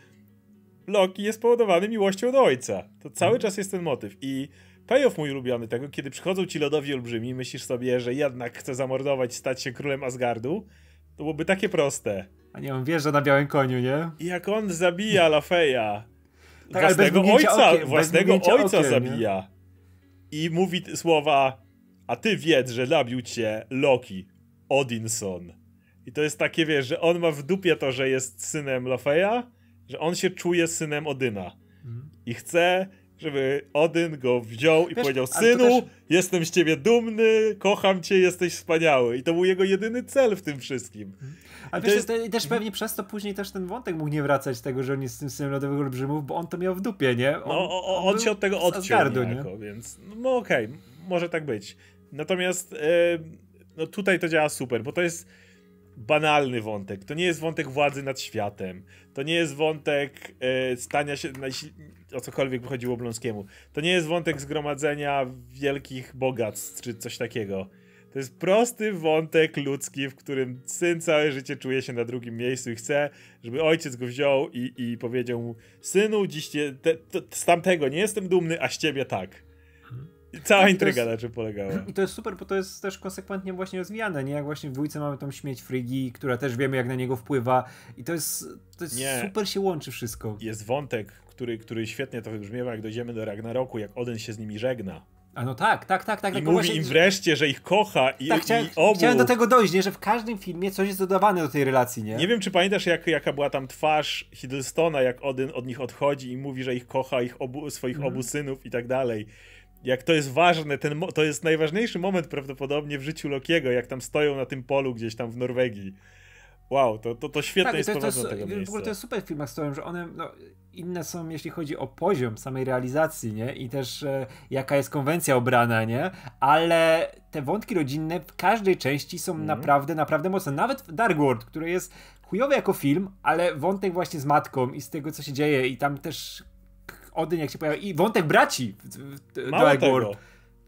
Speaker 2: Loki jest powodowany miłością do ojca. To cały hmm. czas jest ten motyw i payoff mój ulubiony tego, kiedy przychodzą ci lodowi olbrzymi myślisz sobie, że jednak chce zamordować, stać się królem Asgardu, to byłoby takie proste
Speaker 1: a nie, on wjeżdża na białym koniu, nie?
Speaker 2: Jak on zabija Lafeja. Tak, własnego ojca, okiem, własnego ojca okiem, zabija. Nie? I mówi słowa, a ty wiedz, że zabił cię Loki, Odinson. I to jest takie, wiesz, że on ma w dupie to, że jest synem Lafeja, że on się czuje synem Odyna. Mhm. I chce żeby Odyn go wziął i wiesz, powiedział: Synu, też... jestem z ciebie dumny, kocham cię, jesteś wspaniały. I to był jego jedyny cel w tym wszystkim. Mhm. A wiesz, jest... i też mhm.
Speaker 1: pewnie przez to później też ten wątek mógł nie wracać tego, że on jest tym synem lodowych olbrzymów,
Speaker 2: bo on to miał w dupie, nie? No, on, no, o, on, on się od tego odciął Asgardu, niejako, nie? więc no okej, okay, może tak być. Natomiast yy, no tutaj to działa super, bo to jest banalny wątek. To nie jest wątek władzy nad światem. To nie jest wątek e, stania się o cokolwiek by chodziło Blonskiemu. To nie jest wątek zgromadzenia wielkich bogactw czy coś takiego. To jest prosty wątek ludzki, w którym syn całe życie czuje się na drugim miejscu i chce, żeby ojciec go wziął i, i powiedział mu: Synu, dziś te, to, z tamtego nie jestem dumny, a z ciebie tak. Cała tak, intryga jest, na czym polegała.
Speaker 1: To jest super, bo to jest też konsekwentnie właśnie rozwijane, nie? Jak właśnie w wujce mamy tą śmieć Frygi,
Speaker 2: która też wiemy jak na niego wpływa i to jest, to jest super się łączy wszystko. Jest wątek, który, który świetnie to wybrzmiewa, jak dojdziemy do Ragnaroku, jak Oden się z nimi żegna.
Speaker 1: A no tak, tak, tak,
Speaker 2: tak. I tak, mówi właśnie... im wreszcie, że ich kocha i, tak, chciałem, i obu. Chciałem do tego dojść, nie? że w każdym filmie coś jest dodawane do tej relacji, nie? Nie wiem, czy pamiętasz, jak, jaka była tam twarz Hiddlestona, jak Odyn od nich odchodzi i mówi, że ich kocha, ich obu, swoich mhm. obu synów i tak dalej jak to jest ważne, ten, to jest najważniejszy moment prawdopodobnie w życiu Lokiego, jak tam stoją na tym polu gdzieś tam w Norwegii. Wow, to, to, to świetne tak, jest to, to, to, tego W ogóle to jest
Speaker 1: super w filmach stołem, że one no, inne są, jeśli chodzi o poziom samej realizacji, nie? I też e, jaka jest konwencja obrana, nie? Ale te wątki rodzinne w każdej części są mm. naprawdę, naprawdę mocne. Nawet w Dark World, który jest chujowy jako film, ale wątek właśnie z matką i z tego, co się dzieje i tam też Odyn, jak się pojawia, i wątek braci w, w Mało Dark tego. World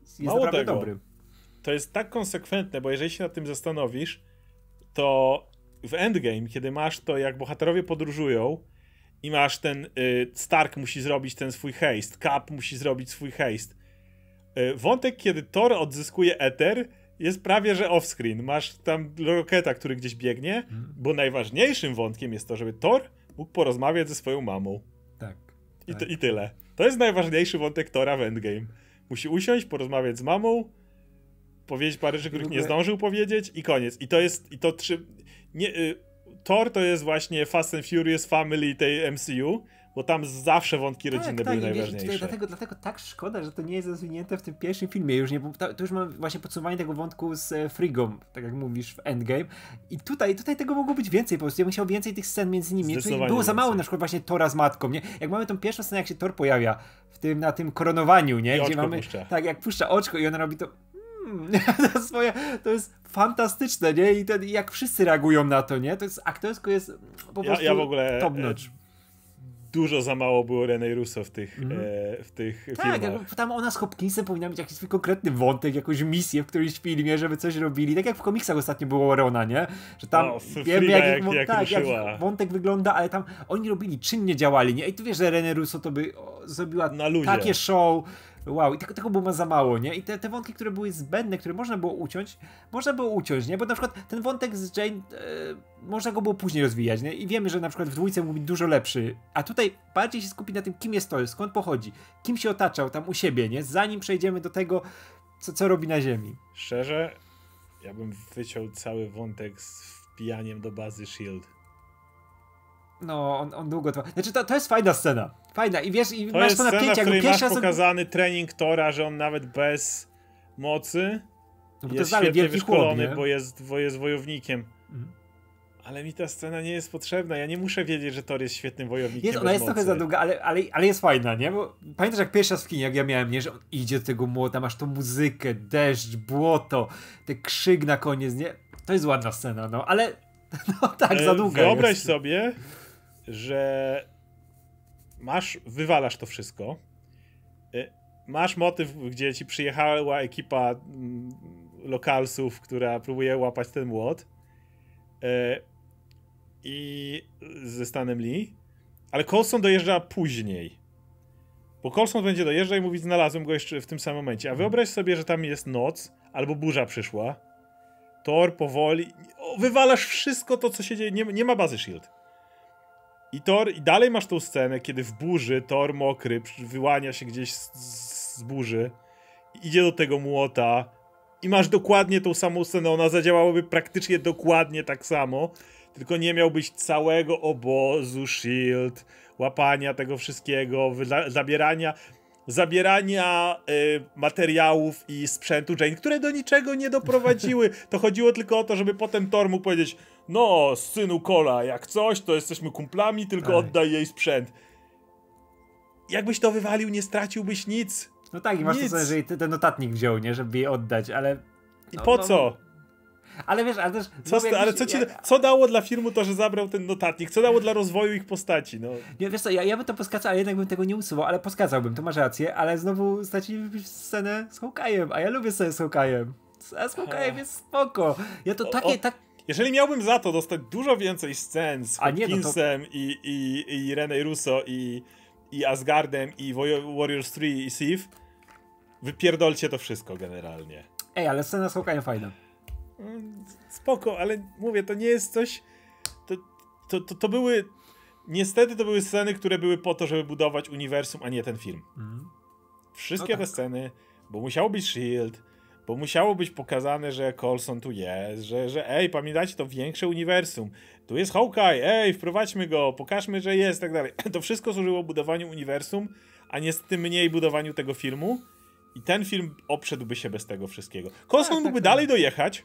Speaker 2: jest Mało naprawdę tego. dobry. To jest tak konsekwentne, bo jeżeli się nad tym zastanowisz, to w Endgame, kiedy masz to, jak bohaterowie podróżują i masz ten y, Stark musi zrobić ten swój haste, Cap musi zrobić swój haste. Y, wątek, kiedy Thor odzyskuje Ether, jest prawie że offscreen. Masz tam Roketa, który gdzieś biegnie, hmm. bo najważniejszym wątkiem jest to, żeby Thor mógł porozmawiać ze swoją mamą. Tak. I, tak. I tyle. To jest najważniejszy wątek Tora w Endgame. Musi usiąść, porozmawiać z mamą, powiedzieć parę rzeczy, których nie zdążył powiedzieć i koniec. I to jest, i to trzy nie, y, Thor to jest właśnie Fast and Furious Family tej MCU, bo tam zawsze wątki tak, rodzinne tak, były najważniejsze. Wiesz, dlatego,
Speaker 1: dlatego tak szkoda, że to nie jest rozwinięte w tym pierwszym filmie. Już nie, to już mam właśnie podsumowanie tego wątku z e, Frigą, tak jak mówisz w Endgame. I tutaj, tutaj tego mogło być więcej po prostu. Ja bym chciał więcej tych scen między nimi. Znaczy, było więcej. za mało na przykład właśnie Tora z matką, nie? Jak mamy tą pierwszą scenę, jak się Tor pojawia w tym, na tym koronowaniu, nie? I Gdzie mamy, puszcza. Tak, jak puszcza oczko i ona robi to Hmm, to, swoje, to jest fantastyczne, nie? I ten, jak wszyscy reagują
Speaker 2: na to, nie? To jest aktorsko jest po prostu ja, ja w ogóle, e, top notch. E, dużo za mało było René Russo w tych, mm. e, w tych tak, filmach.
Speaker 1: Tak, tam ona z Hopkinsem powinna mieć jakiś swój konkretny wątek, jakąś misję w którymś filmie, żeby coś robili. Tak jak w komiksach ostatnio było Rona, nie? Że tam no, wiemy jak, jak, jak, tak, jak, wątek wygląda, ale tam oni robili, czynnie działali, nie? I tu wiesz, że René Russo to by o, zrobiła takie show, wow, i tego, tego było za mało, nie? I te, te wątki, które były zbędne, które można było uciąć, można było uciąć, nie? Bo na przykład ten wątek z Jane, e, można go było później rozwijać, nie? I wiemy, że na przykład w dwójce mógł być dużo lepszy, a tutaj bardziej się skupi na tym, kim jest to, skąd pochodzi, kim się otaczał tam u siebie, nie? Zanim przejdziemy do tego, co, co robi na ziemi.
Speaker 2: Szczerze, ja bym wyciął cały wątek z wpijaniem do bazy SHIELD. No, on, on długo trwa. Znaczy, to, to jest fajna scena.
Speaker 1: Fajna. I wiesz, i to masz to napięcie. Scena, w raz... pokazany
Speaker 2: trening Tora, że on nawet bez mocy no jest dalej, świetnie wyszkolony, chłop, bo, jest, bo jest wojownikiem. Mhm. Ale mi ta scena nie jest potrzebna. Ja nie muszę wiedzieć, że Thor jest świetnym wojownikiem. Jest, ona jest mocy. trochę za długa, ale, ale, ale jest fajna, nie? Bo pamiętasz,
Speaker 1: jak pierwsza w kinie, jak ja miałem, nie? Że on idzie do tego młota, masz tą muzykę, deszcz, błoto, te krzyk na koniec, nie? To jest ładna scena, no, ale no
Speaker 2: tak, za e, długa Wyobraź jest. sobie, że masz, wywalasz to wszystko. Y, masz motyw, gdzie ci przyjechała ekipa mm, lokalsów, która próbuje łapać ten młot. Y, I ze Stanem Lee. Ale Colson dojeżdża później. Bo Colson będzie dojeżdżał i mówić, znalazłem go jeszcze w tym samym momencie. A wyobraź sobie, że tam jest noc, albo burza przyszła. Tor powoli. O, wywalasz wszystko to, co się dzieje. Nie, nie ma bazy shield. I, Thor, I dalej masz tą scenę, kiedy w burzy Thor mokry wyłania się gdzieś z, z burzy, idzie do tego młota i masz dokładnie tą samą scenę. Ona zadziałałaby praktycznie dokładnie tak samo, tylko nie miałbyś całego obozu, shield, łapania tego wszystkiego, zabierania zabierania y, materiałów i sprzętu Jane, które do niczego nie doprowadziły. To chodziło tylko o to, żeby potem Thor mógł powiedzieć no, synu Kola, jak coś, to jesteśmy kumplami, tylko oddaj jej sprzęt. Jakbyś to wywalił, nie straciłbyś nic. No tak, i masz nic. to sobie,
Speaker 1: że ten notatnik wziął, nie, żeby jej oddać, ale... I no, po no... co? No.
Speaker 2: Ale wiesz, ale też... Co, ale co, ci, jak... co dało dla firmu to, że zabrał ten notatnik? Co dało dla rozwoju ich postaci? No. Nie, wiesz co, ja, ja bym to poskazał, ale
Speaker 1: jednak bym tego nie usuwał, ale poskazałbym, to masz rację, ale znowu stracilibyśmy scenę z Hawkeye'em, a ja lubię scenę z Hawkeye'em. A z Hawkeye'em jest
Speaker 2: spoko. Ja to o, takie... O... Tak jeżeli miałbym za to dostać dużo więcej scen z Hopkinsem no to... i, i, i René Russo i, i Asgardem i Warriors 3 i Sif, wypierdolcie to wszystko generalnie. Ej, ale scena z Hawkeye'em fajna. Mm, spoko, ale mówię, to nie jest coś... To, to, to, to, były... Niestety to były sceny, które były po to, żeby budować uniwersum, a nie ten film. Mhm. Wszystkie no tak. te sceny, bo musiał być S.H.I.E.L.D., bo musiało być pokazane, że Colson tu jest, że, że ej, pamiętajcie, to większe uniwersum, tu jest Hawkeye, ej, wprowadźmy go, pokażmy, że jest, tak dalej. To wszystko służyło budowaniu uniwersum, a niestety mniej budowaniu tego filmu i ten film obszedłby się bez tego wszystkiego. Colson tak, tak mógłby tak, dalej tak. dojechać,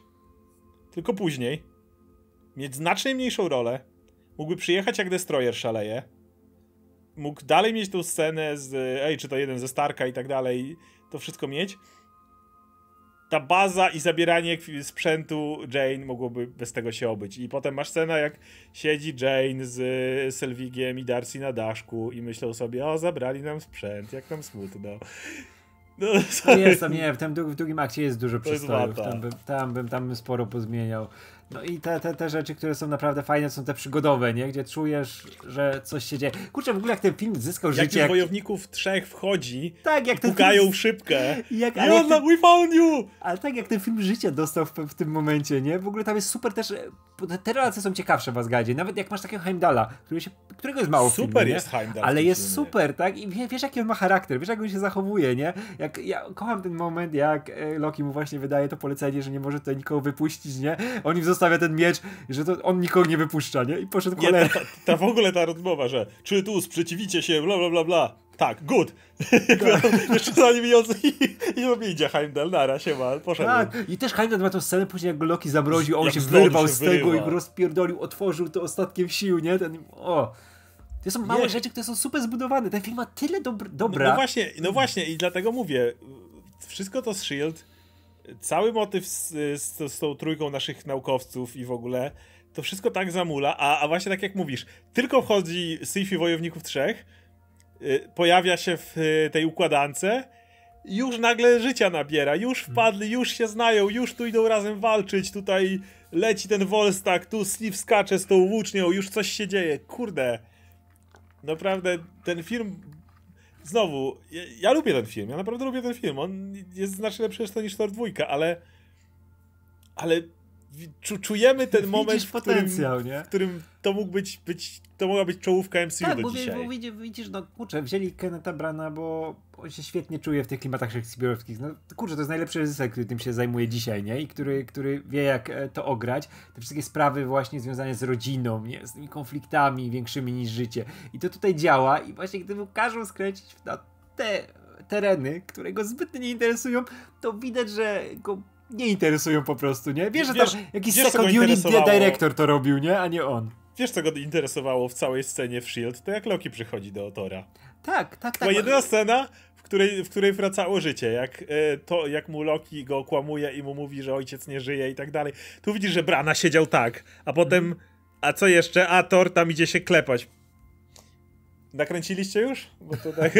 Speaker 2: tylko później, mieć znacznie mniejszą rolę, mógłby przyjechać jak Destroyer szaleje, mógł dalej mieć tą scenę z ej, czy to jeden ze Starka i tak dalej, to wszystko mieć, ta baza i zabieranie sprzętu Jane mogłoby bez tego się obyć. I potem masz scenę, jak siedzi Jane z Selwigiem i Darcy na daszku i myślą sobie, o, zabrali nam sprzęt, jak nam smutno. No, nie jest nie, w, tym, w drugim
Speaker 1: akcie jest dużo przystojów. Tam, bym, tam bym tam sporo pozmieniał. No i te, te, te rzeczy, które są naprawdę fajne, są te przygodowe, nie? Gdzie czujesz, że coś się dzieje. Kurczę, w ogóle jak ten film zyskał jak życie. Jak
Speaker 2: wojowników trzech wchodzi. Tak, jak ten Pukają film... w szybkę. Jak, Jona, jak ten...
Speaker 1: we found you! Ale tak jak ten film życie dostał w, w, tym momencie, nie? W ogóle tam jest super też te relacje są ciekawsze w Asgardzie. Nawet jak masz takiego Heimdala, się, którego jest mało Super w filmie, jest nie? Heimdall. Ale jest super, tak? I wiesz, wiesz, jaki on ma charakter, wiesz, jak on się zachowuje, nie? Jak, ja kocham ten moment, jak e, Loki mu właśnie wydaje to polecenie, że nie może tutaj nikogo wypuścić, nie? On im zostawia ten miecz, że to on
Speaker 2: nikogo nie wypuszcza, nie? I poszedł kolejny. Ta, ta w ogóle ta rozmowa, że czy tu sprzeciwicie się, bla, bla, bla, bla. Tak, good. Tak. Jeszcze zanim ją i, i idzie Heimdall, nara się ma, poszedł. Tak,
Speaker 1: i też Heimdall ma tę scenę później, jak Loki zabroził, on jak się wyrwał się z tego wyrywa. i go rozpierdolił, otworzył to ostatkiem sił, nie? Ten, o. To są małe nie. rzeczy, które są super zbudowane. Ten
Speaker 2: film ma tyle dobr dobra. No, no, właśnie, no właśnie i dlatego mówię, wszystko to z S.H.I.E.L.D., cały motyw z, z, z tą trójką naszych naukowców i w ogóle, to wszystko tak zamula, a, a właśnie tak jak mówisz, tylko wchodzi Syfi Wojowników Trzech, Y, pojawia się w y, tej układance, już nagle życia nabiera, już wpadli, już się znają, już tu idą razem walczyć, tutaj leci ten Wolstak, tu Sleeve skacze z tą łucznią, już coś się dzieje. Kurde, naprawdę ten film, znowu, ja, ja lubię ten film, ja naprawdę lubię ten film, on jest znacznie lepszy niż Thor 2, ale ale czujemy ten moment, w którym, w którym to mógł być, być, to mogła być czołówka MCU tak, do bo dzisiaj. widzisz,
Speaker 1: widzisz, no kurczę, wzięli Keneta Brana, bo on się świetnie czuje w tych klimatach szekspirowskich. No kurczę, to jest najlepszy reżyser, który tym się zajmuje dzisiaj, nie? I który, który wie jak e, to ograć. Te wszystkie sprawy właśnie związane z rodziną, nie? Z tymi konfliktami większymi niż życie. I to tutaj działa i właśnie gdy mu każą skręcić na te tereny, które go zbyt nie interesują, to widać, że go nie interesują po prostu, nie? Wiesz, że tam wiesz, jakiś wiesz, second unit director to robił,
Speaker 2: nie? A nie on. Wiesz, co go interesowało w całej scenie w S.H.I.E.L.D.? To jak Loki przychodzi do Otora.
Speaker 1: Tak, tak, tak. Była jedyna
Speaker 2: scena, w której, w której wracało życie. Jak, y, to, jak mu Loki go okłamuje i mu mówi, że ojciec nie żyje i tak dalej. Tu widzisz, że Brana siedział tak, a potem... A co jeszcze? A Thor tam idzie się klepać Nakręciliście już? Bo to tak.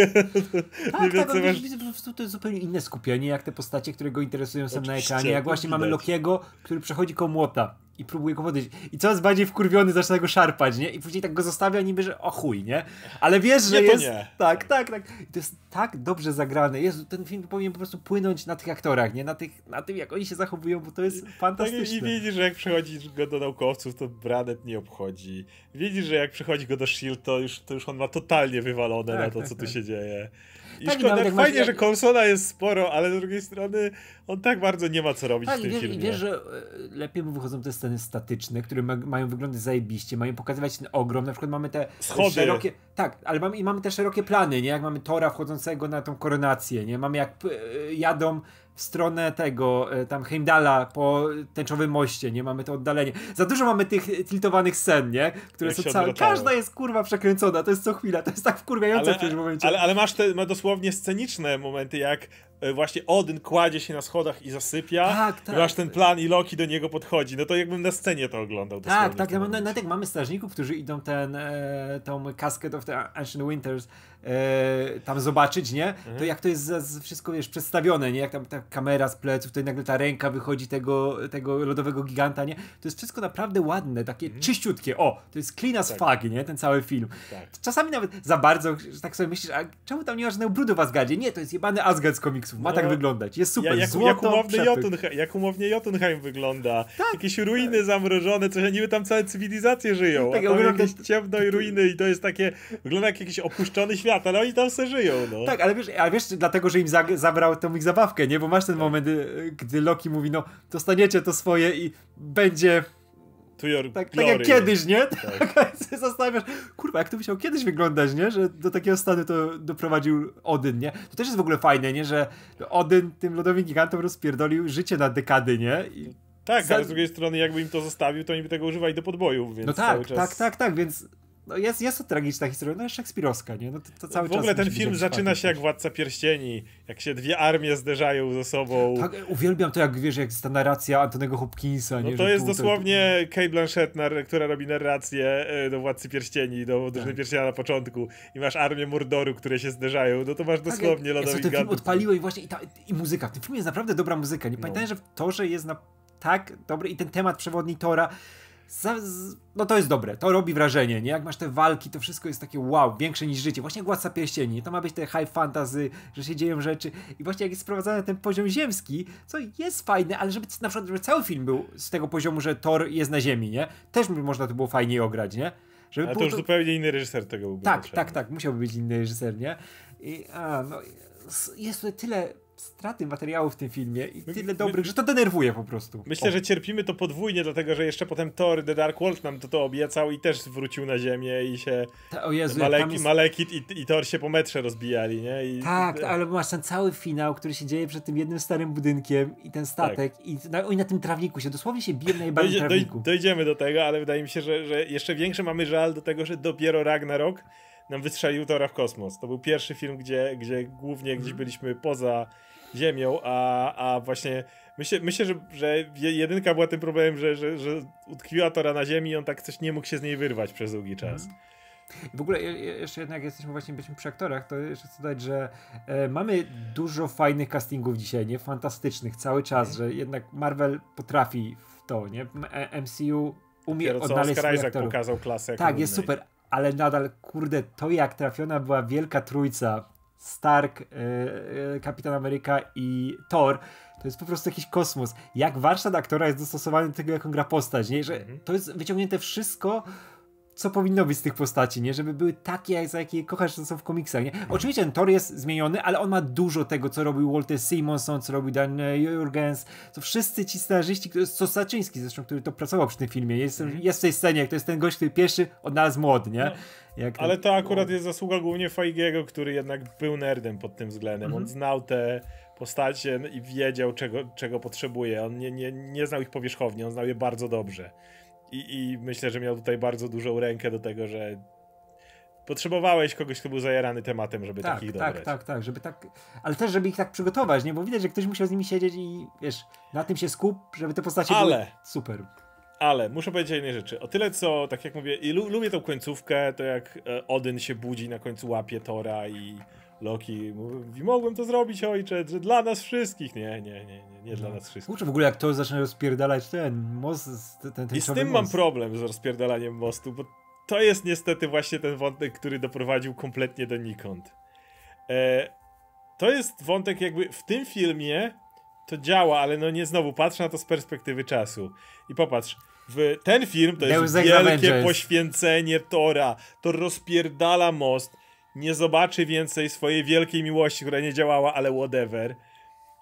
Speaker 2: tak, tak, masz...
Speaker 1: widzę, po prostu to jest zupełnie inne skupienie, jak te postacie, które go interesują sam na ekranie. Jak właśnie mamy Lokiego, który przechodzi koło młota i próbuje go podejść. I coraz bardziej wkurwiony zaczyna go szarpać, nie? I później tak go zostawia niby, że o chuj, nie? Ale wiesz, że nie, jest... Nie. Tak, tak, tak. I to jest tak dobrze zagrane. Jezu, ten film powinien po prostu płynąć na tych aktorach, nie? Na, tych, na tym, jak oni się zachowują, bo to jest tak, fantastyczne. i widzisz,
Speaker 2: że jak przychodzi go do naukowców, to Branet nie obchodzi. Widzisz, że jak przychodzi go do S.H.I.E.L.D., to już, to już on ma totalnie wywalone tak, na to, tak, co tu tak. się dzieje. I tak, szkoda, tak fajnie, masz... że Konsola jest sporo, ale z drugiej strony on tak bardzo nie ma co robić tak, w tym wiesz, filmie. Wiesz, że
Speaker 1: e, lepiej mu wychodzą te sceny statyczne, które ma, mają wyglądać zajebiście, mają pokazywać ten ogrom, na przykład mamy te Schody. szerokie... Tak, ale mamy, i mamy te szerokie plany, nie? Jak mamy Tora wchodzącego na tą koronację, nie? Mamy jak e, jadą w stronę tego, e, tam Heimdala po tęczowym moście, nie? Mamy to oddalenie. Za dużo mamy tych
Speaker 2: tiltowanych scen, nie? Które Jak są całe... Każda jest kurwa przekręcona, to jest co chwila, to jest tak wkurwiające ale, w tym momencie. Ale, ale masz te ma dosłownie sceniczne momenty, jak e, właśnie Odyn kładzie się na schodach i zasypia. Tak, tak. masz ten plan i Loki do niego podchodzi. No to jakbym na scenie to oglądał. Tak,
Speaker 1: tak. Ja mam, nawet tak mamy strażników, którzy idą ten, e, tą Casket of the Ancient Winters e, tam zobaczyć, nie? Mhm. To jak to jest za, za wszystko, wiesz, przedstawione, nie? Jak tam ta kamera z pleców, to nagle ta ręka wychodzi tego, tego lodowego giganta, nie? To jest wszystko naprawdę ładne, takie mhm. czyściutkie. O, to jest clean as tak. fuck, nie? Ten cały film. Tak. Czasami nawet za bardzo, że tak sobie myślisz, a czemu tam nie ma żadnego brudu w Asgardzie? Nie, to jest jebany Asgard z komiksów, ma tak no. tak wyglądać. Jest super, ja, jak, złoto, jak umownie, Jotunheim,
Speaker 2: jak umownie Jotunheim wygląda. Tak. Jakieś ruiny zamrożone, coś, niby tam całe cywilizacje żyją, tak, a tam jakieś ciemno i ruiny i to jest takie, wygląda jak jakiś opuszczony świat lat, ale
Speaker 1: oni tam sobie żyją, no. Tak, ale wiesz, a wiesz dlatego, że im za, zabrał tą ich zabawkę, nie? Bo masz ten tak. moment, y, gdy Loki mówi, no, dostaniecie to swoje i będzie... To your tak, tak glory. tak jak no. kiedyś, nie? Tak. tak się zastanawiasz, kurwa, jak to musiał kiedyś wyglądać, nie? Że do takiego stanu to doprowadził Odyn, nie? To też jest w ogóle fajne, nie? Że Odyn tym lodowym gigantom rozpierdolił życie na dekady, nie? I
Speaker 2: tak, ale z drugiej strony jakby im to zostawił, to oni by tego używali do podbojów, więc No tak, czas... tak, tak,
Speaker 1: tak, więc no jest, jest to tragiczna historia, no jest szekspirowska, nie? No to, to cały w czas ogóle ten film zaczyna się
Speaker 2: jak Władca Pierścieni, jak się dwie armie zderzają ze sobą. Tak,
Speaker 1: uwielbiam to, jak wiesz, jak jest ta narracja Antonego Hopkinsa. No to jest tu,
Speaker 2: dosłownie Kay Kate Blanchett, która robi narrację e, do Władcy Pierścieni, do Drużyny tak. Pierścienia na początku i masz armię Mordoru, które się zderzają, no to masz tak, dosłownie tak, lodowy ten film odpaliłeś
Speaker 1: właśnie i, ta, i muzyka. W tym filmie jest naprawdę dobra muzyka. Nie no. że w torze jest na tak dobry i ten temat przewodni Tora no to jest dobre, to robi wrażenie, nie? Jak masz te walki, to wszystko jest takie wow, większe niż życie. Właśnie Władca Pierścieni, to ma być te high fantasy, że się dzieją rzeczy i właśnie jak jest sprowadzany ten poziom ziemski, co jest fajne, ale żeby na przykład żeby cały film był z tego poziomu, że Thor jest na ziemi, nie? Też można to było fajniej ograć, nie? Żeby ale to już to...
Speaker 2: zupełnie inny reżyser tego byłby Tak, potrzebny. tak,
Speaker 1: tak, musiałby być inny reżyser, nie? I, a, no, jest tutaj tyle straty materiału w tym filmie i tyle my, dobrych, my, że to denerwuje po prostu. Myślę, o. że
Speaker 2: cierpimy to podwójnie, dlatego że jeszcze potem Thor The Dark World nam to, to obiecał i też wrócił na ziemię i się Ta, o Jezu, jest... Malekit i, i Thor się po metrze rozbijali, nie? I...
Speaker 1: Tak, ale masz ten cały finał, który się dzieje przed tym jednym starym budynkiem i ten statek tak. i na, oni na tym trawniku się, dosłownie się biją na Dojdzie, trawniku.
Speaker 2: dojdziemy do tego, ale wydaje mi się, że, że jeszcze większy mamy żal do tego, że dopiero Ragnarok nam wystrzelił Tora w kosmos. To był pierwszy film, gdzie, gdzie głównie gdzieś mhm. byliśmy poza Ziemią, a, a właśnie myślę, myślę że, że jedynka była tym problemem, że, że, że utkwiła Tora na Ziemi i on tak coś nie mógł się z niej wyrwać przez długi mhm. czas.
Speaker 1: W ogóle jeszcze jednak jesteśmy właśnie byliśmy przy aktorach, to jeszcze chcę dodać, że e, mamy dużo fajnych castingów dzisiaj, nie? Fantastycznych cały czas, mhm. że jednak Marvel potrafi w to, nie? MCU e, umie Dopiero odnaleźć co Oscar Isaac aktorów. pokazał klasę. Tak, jest super, ale nadal, kurde, to jak trafiona była wielka trójca Stark, yy, yy, Kapitan Ameryka i Thor, to jest po prostu jakiś kosmos. Jak warsztat aktora jest dostosowany do tego, jaką gra postać, nie? Że mhm. to jest wyciągnięte wszystko co powinno być z tych postaci, nie? Żeby były takie, jak, jakie kochasz, co są w komiksach, nie? Mhm. Oczywiście ten Thor jest zmieniony, ale on ma dużo tego, co robił Walter Simonson, co robił Dan e, Jurgens, to wszyscy ci scenarzyści, co Saczyński zresztą, który to pracował przy tym filmie, jest, mhm. jest w tej scenie, jak to jest ten gość, który pierwszy odnalazł młody, nie? No. Ale to
Speaker 2: akurat no. jest zasługa głównie Feigiego, który jednak był nerdem pod tym względem. On mhm. znał te postacie no i wiedział, czego, czego potrzebuje. On nie, nie, nie znał ich powierzchownie, on znał je bardzo dobrze. I, I myślę, że miał tutaj bardzo dużą rękę do tego, że potrzebowałeś kogoś, kto był zajarany tematem, żeby tak, takich tak, dobrać. Tak,
Speaker 1: tak, żeby tak,
Speaker 2: ale też, żeby ich tak przygotować, nie? Bo widać, że ktoś musiał z nimi siedzieć i
Speaker 1: wiesz, na tym się skup, żeby te postacie ale, były
Speaker 2: super. Ale, muszę powiedzieć jednej rzeczy. O tyle, co, tak jak mówię, i lubię tą końcówkę, to jak e, Odyn się budzi na końcu łapie Tora i Loki mówi, mogłem to zrobić ojcze, że dla nas wszystkich. Nie, nie, nie, nie, nie dla no. nas wszystkich.
Speaker 1: Kurczę, w ogóle jak to zaczyna rozpierdalać ten most, ten, ten I z tym most. mam
Speaker 2: problem z rozpierdalaniem mostu, bo to jest niestety właśnie ten wątek, który doprowadził kompletnie donikąd. E, to jest wątek jakby w tym filmie to działa, ale no nie znowu, Patrz na to z perspektywy czasu. I popatrz, w ten film to jest wielkie poświęcenie Tora. To rozpierdala most nie zobaczy więcej swojej wielkiej miłości, która nie działała, ale whatever.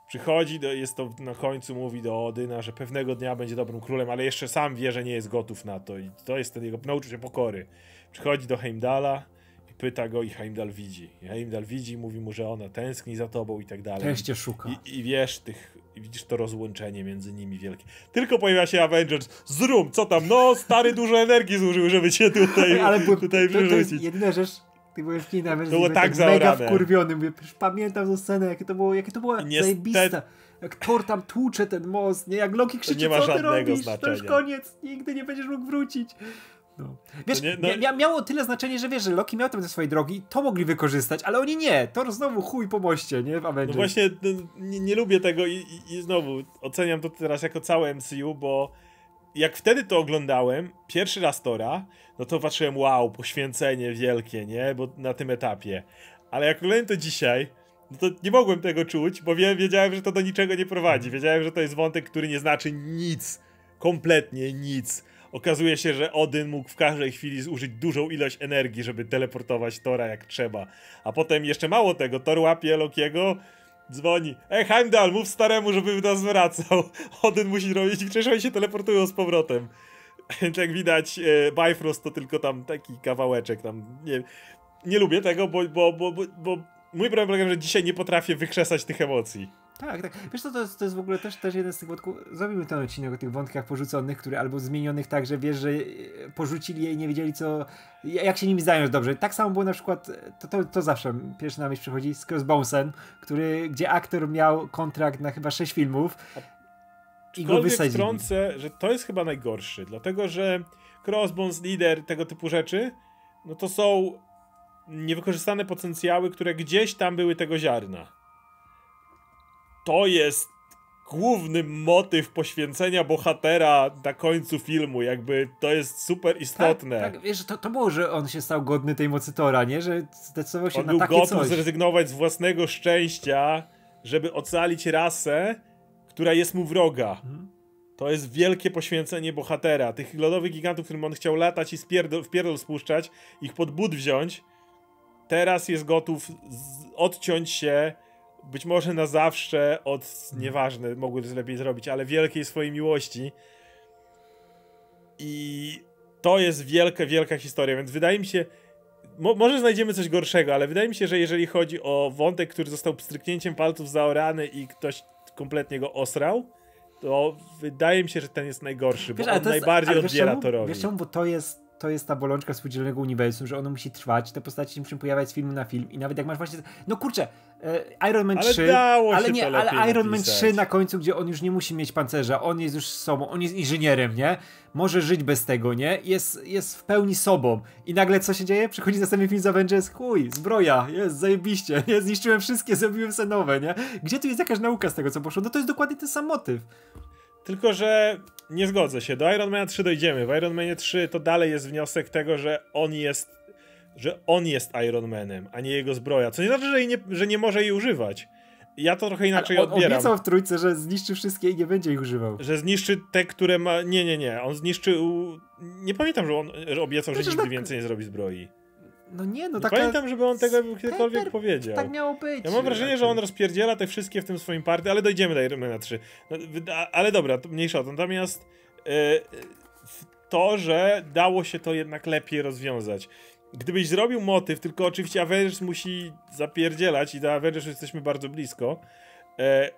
Speaker 2: Przychodzi, do, jest to na końcu, mówi do Odyna, że pewnego dnia będzie dobrym królem, ale jeszcze sam wie, że nie jest gotów na to i to jest ten jego, nauczył się pokory. Przychodzi do Heimdala i pyta go i Heimdal widzi. I Heimdall widzi mówi mu, że ona tęskni za tobą i tak dalej. Też cię szuka. I, i wiesz, tych, i widzisz to rozłączenie między nimi wielkie. Tylko pojawia się Avengers, Zrum, co tam, no stary dużo energii zużył, żeby cię tutaj, ale, ale tutaj to, to jest
Speaker 1: rzecz, ty byłeś w kinach, więc było tak, tak mega zaorane. wkurwiony. Mówię, pamiętam tę scenę, jakie to było, jakie to było Niestety... zajebiste. Jak Thor tam tłucze ten most, nie? Jak Loki krzyczy, co ty robisz? Znaczenia. To już koniec, nigdy nie będziesz mógł wrócić. No. Wiesz, nie, no... mia miało tyle znaczenie, że wiesz, że Loki miał tam te swoje drogi i to mogli wykorzystać, ale
Speaker 2: oni nie. Thor znowu chuj po moście, nie? W no Avengers. No właśnie, nie, nie lubię tego i, i, i, znowu oceniam to teraz jako całe MCU, bo jak wtedy to oglądałem, pierwszy raz Tora, no to patrzyłem, wow, poświęcenie wielkie, nie? Bo na tym etapie. Ale jak oglądam to dzisiaj, no to nie mogłem tego czuć, bo wiedziałem, że to do niczego nie prowadzi. Wiedziałem, że to jest wątek, który nie znaczy nic. Kompletnie nic. Okazuje się, że Odyn mógł w każdej chwili zużyć dużą ilość energii, żeby teleportować Tora jak trzeba. A potem jeszcze mało tego, Tor łapie Lokiego, dzwoni. Ej, Heimdall, mów staremu, żeby nas wracał. Odyn musi robić, wcześniej oni się teleportują z powrotem. Jak widać, e, Bifrost to tylko tam taki kawałeczek, tam nie, nie lubię tego, bo, bo, bo, bo, bo mój problem polega, że dzisiaj nie potrafię wykrzesać tych emocji.
Speaker 1: Tak, tak. Wiesz co, to jest, to jest w ogóle też, też jeden z tych wątków, zrobimy ten odcinek o tych wątkach porzuconych, które albo zmienionych tak, że wiesz, że e, porzucili je i nie wiedzieli co, jak się nimi zająć dobrze. Tak samo było na przykład, to, to, to zawsze pierwszy na myśl przychodzi z Crossbonesem, który, gdzie aktor miał kontrakt na chyba sześć filmów i go wysadzili.
Speaker 2: Wtrącę, że to jest chyba najgorszy, dlatego że Crossbones, Leader, tego typu rzeczy, no to są niewykorzystane potencjały, które gdzieś tam były tego ziarna to jest główny motyw poświęcenia bohatera na końcu filmu, jakby to jest super istotne. Tak,
Speaker 1: tak wiesz, to, to było, że on się stał godny tej mocy Tora, nie? Że zdecydował się on na takie coś. On był gotów
Speaker 2: zrezygnować z własnego szczęścia, żeby ocalić rasę, która jest mu wroga. Mhm. To jest wielkie poświęcenie bohatera. Tych lodowych gigantów, którym on chciał latać i spierdol, w pierdol spuszczać, ich pod but wziąć, teraz jest gotów odciąć się być może na zawsze od, nieważne, mogły to lepiej zrobić, ale wielkiej swojej miłości. I to jest wielka, wielka historia, więc wydaje mi się, mo może znajdziemy coś gorszego, ale wydaje mi się, że jeżeli chodzi o wątek, który został pstryknięciem palców zaorany i ktoś kompletnie go osrał, to wydaje mi się, że ten jest najgorszy, wiesz, bo on jest, najbardziej odbiera czemu? to robi. Wiesz
Speaker 1: czemu? Bo to jest to jest ta bolączka współdzielonego uniwersum, że ono musi trwać, te postaci muszą pojawiać z filmu na film i nawet jak masz właśnie, no kurczę, e, Iron Man ale 3, dało ale się nie, ale Iron Man 3 na końcu, gdzie on już nie musi mieć pancerza, on jest już sobą, on jest inżynierem, nie? Może żyć bez tego, nie? Jest, jest w pełni sobą. I nagle co się dzieje? Przychodzi następny film z Avengers, chuj, zbroja, jest,
Speaker 2: zajebiście, nie? Zniszczyłem wszystkie, zrobiłem se nowe, nie? Gdzie tu jest jakaś nauka z tego, co poszło? No to jest dokładnie ten sam motyw. Tylko, że nie zgodzę się. Do Iron Mana 3 dojdziemy. W Iron Manie 3 to dalej jest wniosek tego, że on jest że on jest Iron Manem, a nie jego zbroja. Co nie znaczy, że nie, że nie może jej używać. Ja to trochę inaczej on odbieram. Obiecał w trójce, że zniszczy wszystkie i nie będzie ich używał. Że zniszczy te, które ma. Nie, nie, nie. On zniszczył. Nie pamiętam, że on że obiecał, że znaczy, nigdy tak... więcej nie zrobi zbroi. No
Speaker 1: nie, no tak. Pamiętam,
Speaker 2: żeby on tego kiedykolwiek tak powiedział. Tak miało być. Ja mam wrażenie, raczej. że on rozpierdziela te wszystkie w tym swoim party, ale dojdziemy do Ironmana 3. No, ale dobra, to mniejsza o to. Natomiast yy, to, że dało się to jednak lepiej rozwiązać. Gdybyś zrobił motyw, tylko oczywiście Avengers musi zapierdzielać i do Avengers jesteśmy bardzo blisko, e,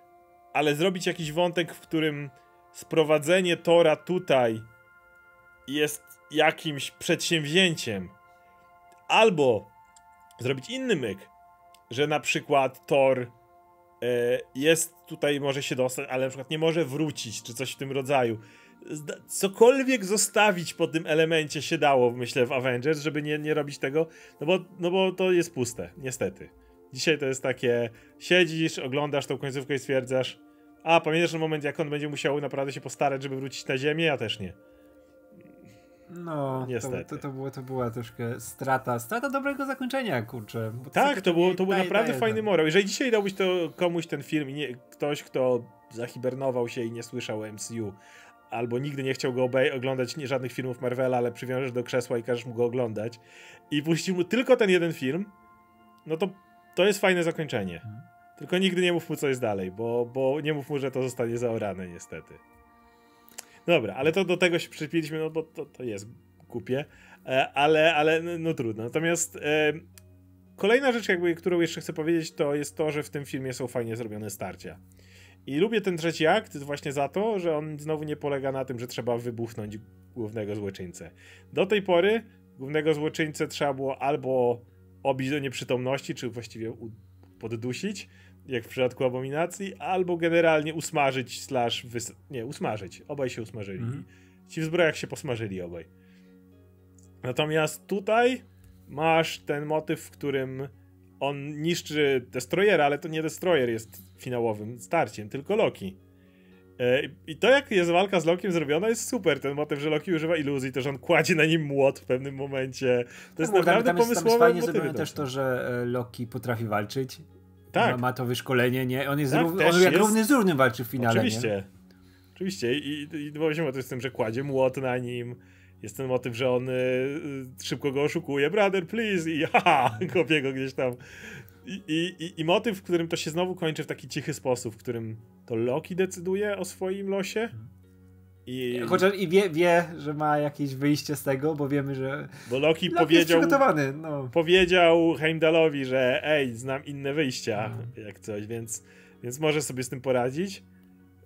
Speaker 2: ale zrobić jakiś wątek, w którym sprowadzenie Tora tutaj jest jakimś przedsięwzięciem, Albo zrobić inny myk, że na przykład Thor e, jest tutaj, może się dostać, ale na przykład nie może wrócić, czy coś w tym rodzaju. Cokolwiek zostawić po tym elemencie się dało, myślę, w Avengers, żeby nie, nie robić tego, no bo, no bo to jest puste, niestety. Dzisiaj to jest takie, siedzisz, oglądasz tą końcówkę i stwierdzasz, a pamiętasz ten moment, jak on będzie musiał naprawdę się postarać, żeby wrócić na Ziemię? Ja też nie.
Speaker 1: No, niestety. To, to, to, było, to była troszkę strata. Strata dobrego zakończenia, kurczę. tak, to, było, to był naprawdę daje, fajny morał.
Speaker 2: Jeżeli dzisiaj dałbyś to komuś ten film i nie, ktoś, kto zahibernował się i nie słyszał MCU, albo nigdy nie chciał go oglądać nie, żadnych filmów Marvela, ale przywiążesz do krzesła i każesz mu go oglądać i puścił mu tylko ten jeden film, no to to jest fajne zakończenie. Mhm. Tylko nigdy nie mów mu, co jest dalej, bo, bo nie mów mu, że to zostanie zaorane, niestety. Dobra, ale to do tego się przyczepiliśmy, no bo to, to jest głupie, e, ale, ale no, no trudno. Natomiast e, kolejna rzecz, jakby, którą jeszcze chcę powiedzieć, to jest to, że w tym filmie są fajnie zrobione starcia. I lubię ten trzeci akt właśnie za to, że on znowu nie polega na tym, że trzeba wybuchnąć głównego złoczyńcę. Do tej pory głównego złoczyńcę trzeba było albo obić do nieprzytomności, czy właściwie poddusić, jak w przypadku abominacji, albo generalnie usmażyć slash wys... nie, usmażyć. Obaj się usmażyli. Mhm. Ci w zbrojach się posmażyli obaj. Natomiast tutaj masz ten motyw, w którym on niszczy destroyera, ale to nie destroyer jest finałowym starciem, tylko Loki. E, I to, jak jest walka z Lokiem zrobiona, jest super. Ten motyw, że Loki używa iluzji, to, że on kładzie na nim młot w pewnym momencie. To jest no, naprawdę tam jest, pomysłowe. Tam jest fajnie zrobione też to,
Speaker 1: że e, Loki potrafi walczyć tak. ma to wyszkolenie, nie? On jest, tak, równy, on jak jest... równy z równym walczy w finale. Oczywiście. Nie?
Speaker 2: Oczywiście. I, i, i o to z tym, że kładzie młot na nim. Jest ten motyw, że on y, y szybko go oszukuje, brother, please, i haha, kopie go gdzieś tam. I, i, I motyw, w którym to się znowu kończy w taki cichy sposób, w którym to Loki decyduje o swoim losie. I... Chociaż i wie, wie, że ma jakieś wyjście z tego, bo wiemy, że. Bo Loki, Loki powiedział. No. Powiedział Heimdallowi, że ej, znam inne wyjścia, no. jak coś, więc, więc może sobie z tym poradzić.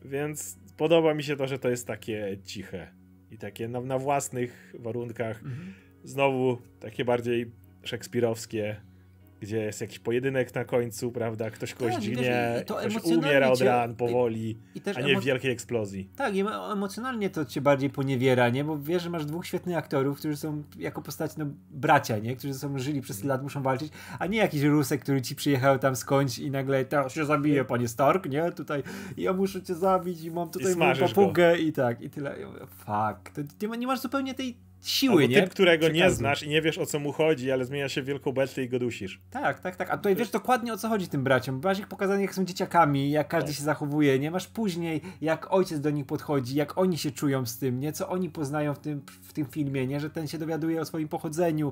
Speaker 2: Więc podoba mi się to, że to jest takie ciche i takie na, na własnych warunkach. Mhm. Znowu takie bardziej szekspirowskie gdzie jest jakiś pojedynek na końcu, prawda? Ktoś kogoś tak, dźgnie, ktoś umiera od ran powoli, i, i a nie w wielkiej eksplozji.
Speaker 1: Tak, i emocjonalnie to cię bardziej poniewiera, nie? Bo wiesz, że masz dwóch świetnych aktorów, którzy są jako postać, no, bracia, nie? Którzy są żyli przez lat, muszą walczyć, a nie jakiś Rusek, który ci przyjechał tam skądś i nagle to się zabije, panie Stark, nie? Tutaj ja muszę cię zabić i mam tutaj I moją papugę go. i
Speaker 2: tak, i tyle. Fuck. To nie, ma, nie masz zupełnie tej siły, Albo nie? Typ, którego nie znasz i nie wiesz o co mu chodzi, ale zmienia się w wielką bestię i go dusisz. Tak, tak, tak. A tutaj wiesz
Speaker 1: dokładnie o co chodzi tym braciom. Masz ich pokazane jak są dzieciakami, jak każdy tak. się zachowuje, nie? Masz później jak ojciec do nich podchodzi, jak oni się czują z tym, nie? Co oni poznają w tym, w tym filmie, nie? Że ten się dowiaduje o swoim pochodzeniu,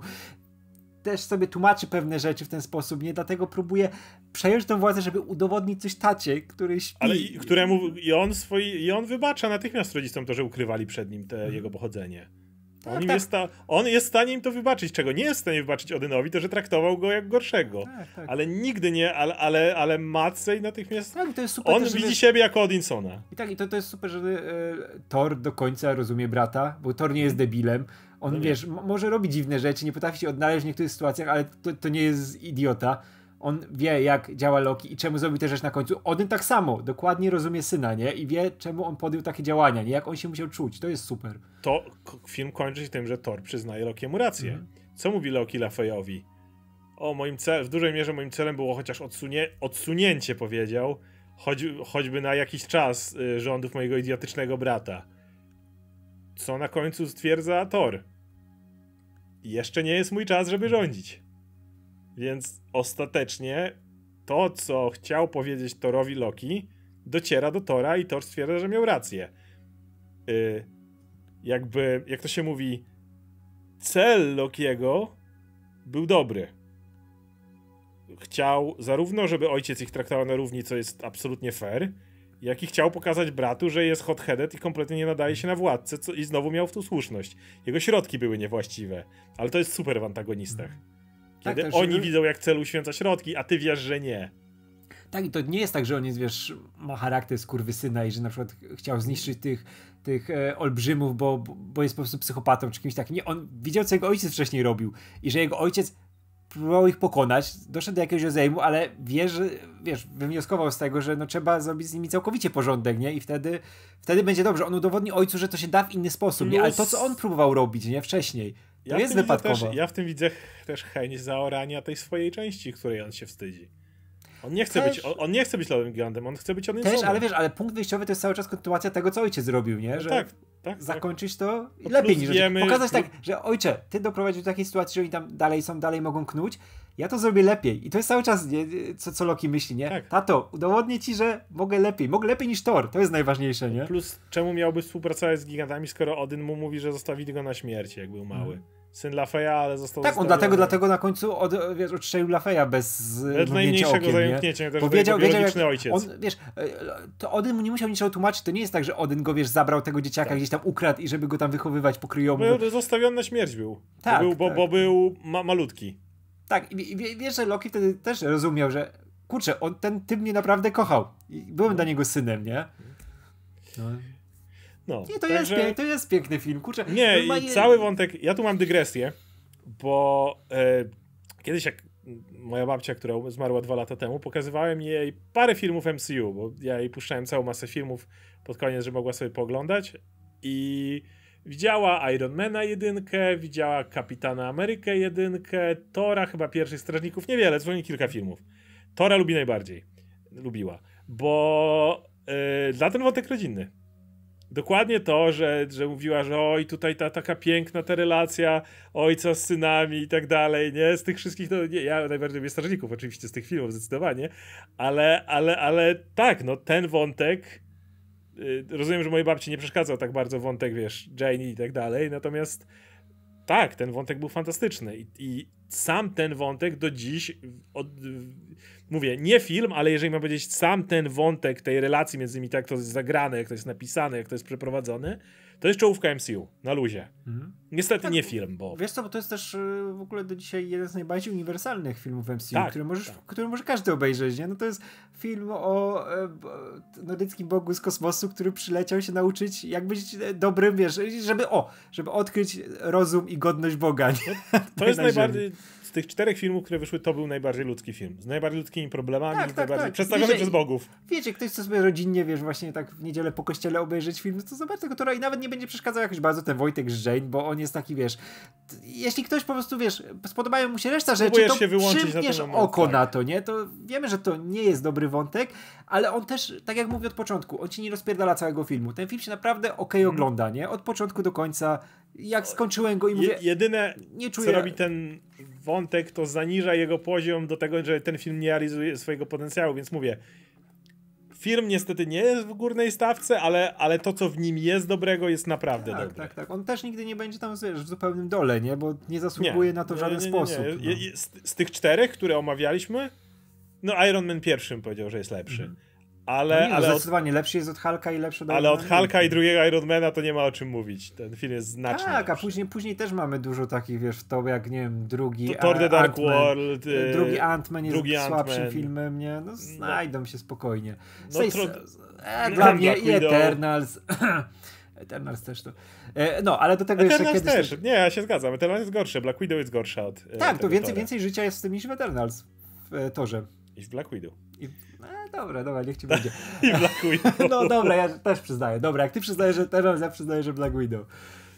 Speaker 1: też sobie tłumaczy pewne rzeczy w ten sposób, nie? Dlatego próbuje przejąć tą władzę, żeby udowodnić coś tacie, który śpi. Ale i, któremu
Speaker 2: i on swój i on wybacza natychmiast rodzicom to, że ukrywali przed nim te, hmm. jego pochodzenie. Tak, on, tak. Jest ta, on jest w stanie im to wybaczyć. Czego nie jest w stanie wybaczyć Odynowi, to że traktował go jak gorszego. Tak, tak. ale nigdy nie, ale, ale, ale Macej natychmiast. Tak, to jest super, on widzi wiesz, siebie jako Odinsona.
Speaker 1: I tak, i to, to jest super, że y, Thor do końca rozumie brata, bo Thor nie jest mhm. debilem. On, no wiesz, może robi dziwne rzeczy, nie potrafi się odnaleźć w niektórych sytuacjach, ale to, to nie jest idiota on wie, jak działa Loki i czemu zrobił tę rzecz na końcu. Odyn tak samo, dokładnie rozumie syna, nie? I wie, czemu
Speaker 2: on podjął takie działania, nie? Jak on się musiał czuć. To jest super. To film kończy się tym, że Thor przyznaje Lokiemu rację. Mm. Co mówi Loki Lafeyowi? O, moim cel, w dużej mierze moim celem było chociaż odsunie, odsunięcie, powiedział, choć, choćby na jakiś czas y, rządów mojego idiotycznego brata. Co na końcu stwierdza Thor. Jeszcze nie jest mój czas, żeby rządzić. Więc ostatecznie to, co chciał powiedzieć Torowi Loki, dociera do Tora i Thor stwierdza, że miał rację. Yy, jakby, jak to się mówi, cel Lokiego był dobry. Chciał zarówno, żeby ojciec ich traktował na równi, co jest absolutnie fair, jak i chciał pokazać bratu, że jest hot-headed i kompletnie nie nadaje się na władcę, co, i znowu miał w tu słuszność. Jego środki były niewłaściwe, ale to jest super w antagonistach. Tak, Kiedy tak, tak, oni że... widzą, jak cel uświęca środki, a ty wiesz, że nie.
Speaker 1: Tak, i to nie jest tak, że on jest, wiesz, ma charakter skurwysyna i że na przykład chciał zniszczyć tych, tych e, olbrzymów, bo, bo jest po prostu psychopatą czy kimś takim. Nie, on widział, co jego ojciec wcześniej robił i że jego ojciec próbował ich pokonać, doszedł do jakiegoś rozejmu, ale wie, że, wiesz, wywnioskował z tego, że no trzeba zrobić z nimi całkowicie porządek, nie? I wtedy, wtedy będzie dobrze. On udowodni ojcu, że to się da w inny sposób, nie? Ale to, co on próbował robić, nie? Wcześniej
Speaker 2: ja jest wypadkowe. Też, ja w tym widzę też chęć zaorania tej swojej części, której on się wstydzi. On nie chce, też, być, on, on, nie chce być lodowym Gigantem, on chce być Odinsonem. Też, ale wiesz, ale punkt wyjściowy to
Speaker 1: jest cały czas kontynuacja tego, co ojciec zrobił, nie? Że tak,
Speaker 2: tak, tak. zakończyć to no lepiej niż wiemy, pokazać tak, że ojcze,
Speaker 1: ty doprowadził do takiej sytuacji, że oni tam dalej są, dalej mogą knuć, ja to zrobię lepiej. I to jest cały czas, nie, co, co Loki myśli, nie? Tak. Tato, udowodnię ci, że mogę lepiej. Mogę lepiej niż Thor, to jest najważniejsze, nie?
Speaker 2: Plus, czemu miałby współpracować z gigantami, skoro Odyn mu mówi, że zostawi go na śmierć, jak był mały. Hmm syn Lafeya, ale został... Tak, on dlatego, dlatego
Speaker 1: na końcu od, wiesz, odstrzelił Lafeya bez Bez y, najmniejszego zajęcia. Bo wiedział, wiedział jak, ojciec. On, wiesz, y, to Odyn mu nie musiał niczego tłumaczyć, to nie jest tak, że Odyn go, wiesz, zabrał tego dzieciaka tak. gdzieś tam ukradł i żeby go tam wychowywać po kryjomu. Był
Speaker 2: zostawiony na śmierć był. Tak, bo był, tak. Bo był ma
Speaker 1: malutki. Tak, i, i wiesz, że Loki wtedy też rozumiał, że kurczę, on, ten typ mnie naprawdę kochał. I byłem dla niego synem, nie? No.
Speaker 2: No, nie, to, także... jest, to jest piękny film, kurczę. Nie, i je... cały wątek, ja tu mam dygresję, bo e, kiedyś jak moja babcia, która um-, zmarła dwa lata temu, pokazywałem jej parę filmów MCU, bo ja jej puszczałem całą masę filmów pod koniec, żeby mogła sobie pooglądać i widziała Ironmana jedynkę, widziała Kapitana Amerykę jedynkę, Tora chyba pierwszych strażników, niewiele, dzwoni kilka filmów. Tora lubi najbardziej, lubiła, bo yy, dla ten wątek rodzinny Dokładnie to, że, że mówiła, że oj, tutaj ta taka piękna ta relacja ojca z synami i tak dalej, nie? Z tych wszystkich, no nie, ja najbardziej lubię strażników oczywiście z tych filmów zdecydowanie, ale, ale, ale tak, no ten wątek, y, rozumiem, że mojej babci nie przeszkadzał tak bardzo wątek, wiesz, Jane i tak dalej, natomiast tak, ten wątek był fantastyczny i, i sam ten wątek do dziś od, mówię, nie film, ale jeżeli mam powiedzieć sam ten wątek tej relacji między nimi, tak jak to jest zagrane, jak to jest napisane, jak to jest przeprowadzone, to jest czołówka MCU, na luzie. Mhm. Niestety tak, nie film, bo... Wiesz co, bo to jest też y, w ogóle do dzisiaj jeden z najbardziej uniwersalnych filmów MCU, tak, który, możesz, tak.
Speaker 1: który może każdy obejrzeć, nie? No to jest film o e, nordyckim bogu z kosmosu, który przyleciał się nauczyć, jak być e, dobrym, wiesz, żeby, o, żeby odkryć rozum i godność
Speaker 2: Boga, nie? To jest najbardziej... Ziemi z tych czterech filmów, które wyszły, to był najbardziej ludzki film. Z najbardziej ludzkimi problemami, tak, tak, najbardziej tak. przedstawiony wiecie, przez bogów.
Speaker 1: Wiecie, ktoś chce sobie rodzinnie, wiesz, właśnie tak w niedzielę po kościele obejrzeć film, to zobacz tego Tora i nawet nie będzie przeszkadzał jakoś bardzo ten Wojtek Żeń, bo on jest taki, wiesz, jeśli ktoś po prostu, wiesz, spodobają mu się reszta rzeczy, to się przymkniesz na moment, oko tak. na to, nie? To wiemy, że to nie jest dobry wątek, ale on też, tak jak mówię od początku, on ci nie rozpierdala całego
Speaker 2: filmu. Ten film się naprawdę okej okay mhm. ogląda, nie? Od początku do końca jak skończyłem go i mówię, Je, jedyne, nie czuję... co robi ten wątek, to zaniża jego poziom do tego, że ten film nie realizuje swojego potencjału, więc mówię, film niestety nie jest w górnej stawce, ale, ale to, co w nim jest dobrego, jest naprawdę tak, dobre. Tak, tak, On też nigdy nie będzie tam wiesz, w zupełnym dole, nie? Bo nie zasługuje nie, na to w żaden nie, nie, sposób. No. Z, z, tych czterech, które omawialiśmy, no Iron Man pierwszym powiedział, że jest lepszy. Mhm. Ale, no nie, ale zdecydowanie od... lepszy jest od Halka i lepszy od Ale od Halka i drugiego Ironmana to nie ma o czym mówić. Ten film jest znacznie. Tak, lepszy. a później, później też mamy dużo
Speaker 1: takich, wiesz, to jak nie wiem, drugi. To, Thor the Dark World. Y, y, drugi Ant-Man jest drugi Ant słabszym filmem, nie? No, no znajdą się spokojnie. No, tro... e, dla mnie i Eternals.
Speaker 2: Eternals też to. E, no, ale do tego Eternals jeszcze kiedyś... też. Nie, ja się zgadzam. Eternals jest gorsze. Black Widow jest gorsza od... E, tak, to więcej, więcej
Speaker 1: życia jest w tym niż w Eternals w e, Torze. I w Black Widow. I dobra, dobra, niech ci będzie. I Black Widow. No dobra, ja też przyznaję. Dobra, jak ty przyznajesz, że teraz ja przyznaję, że Black Widow.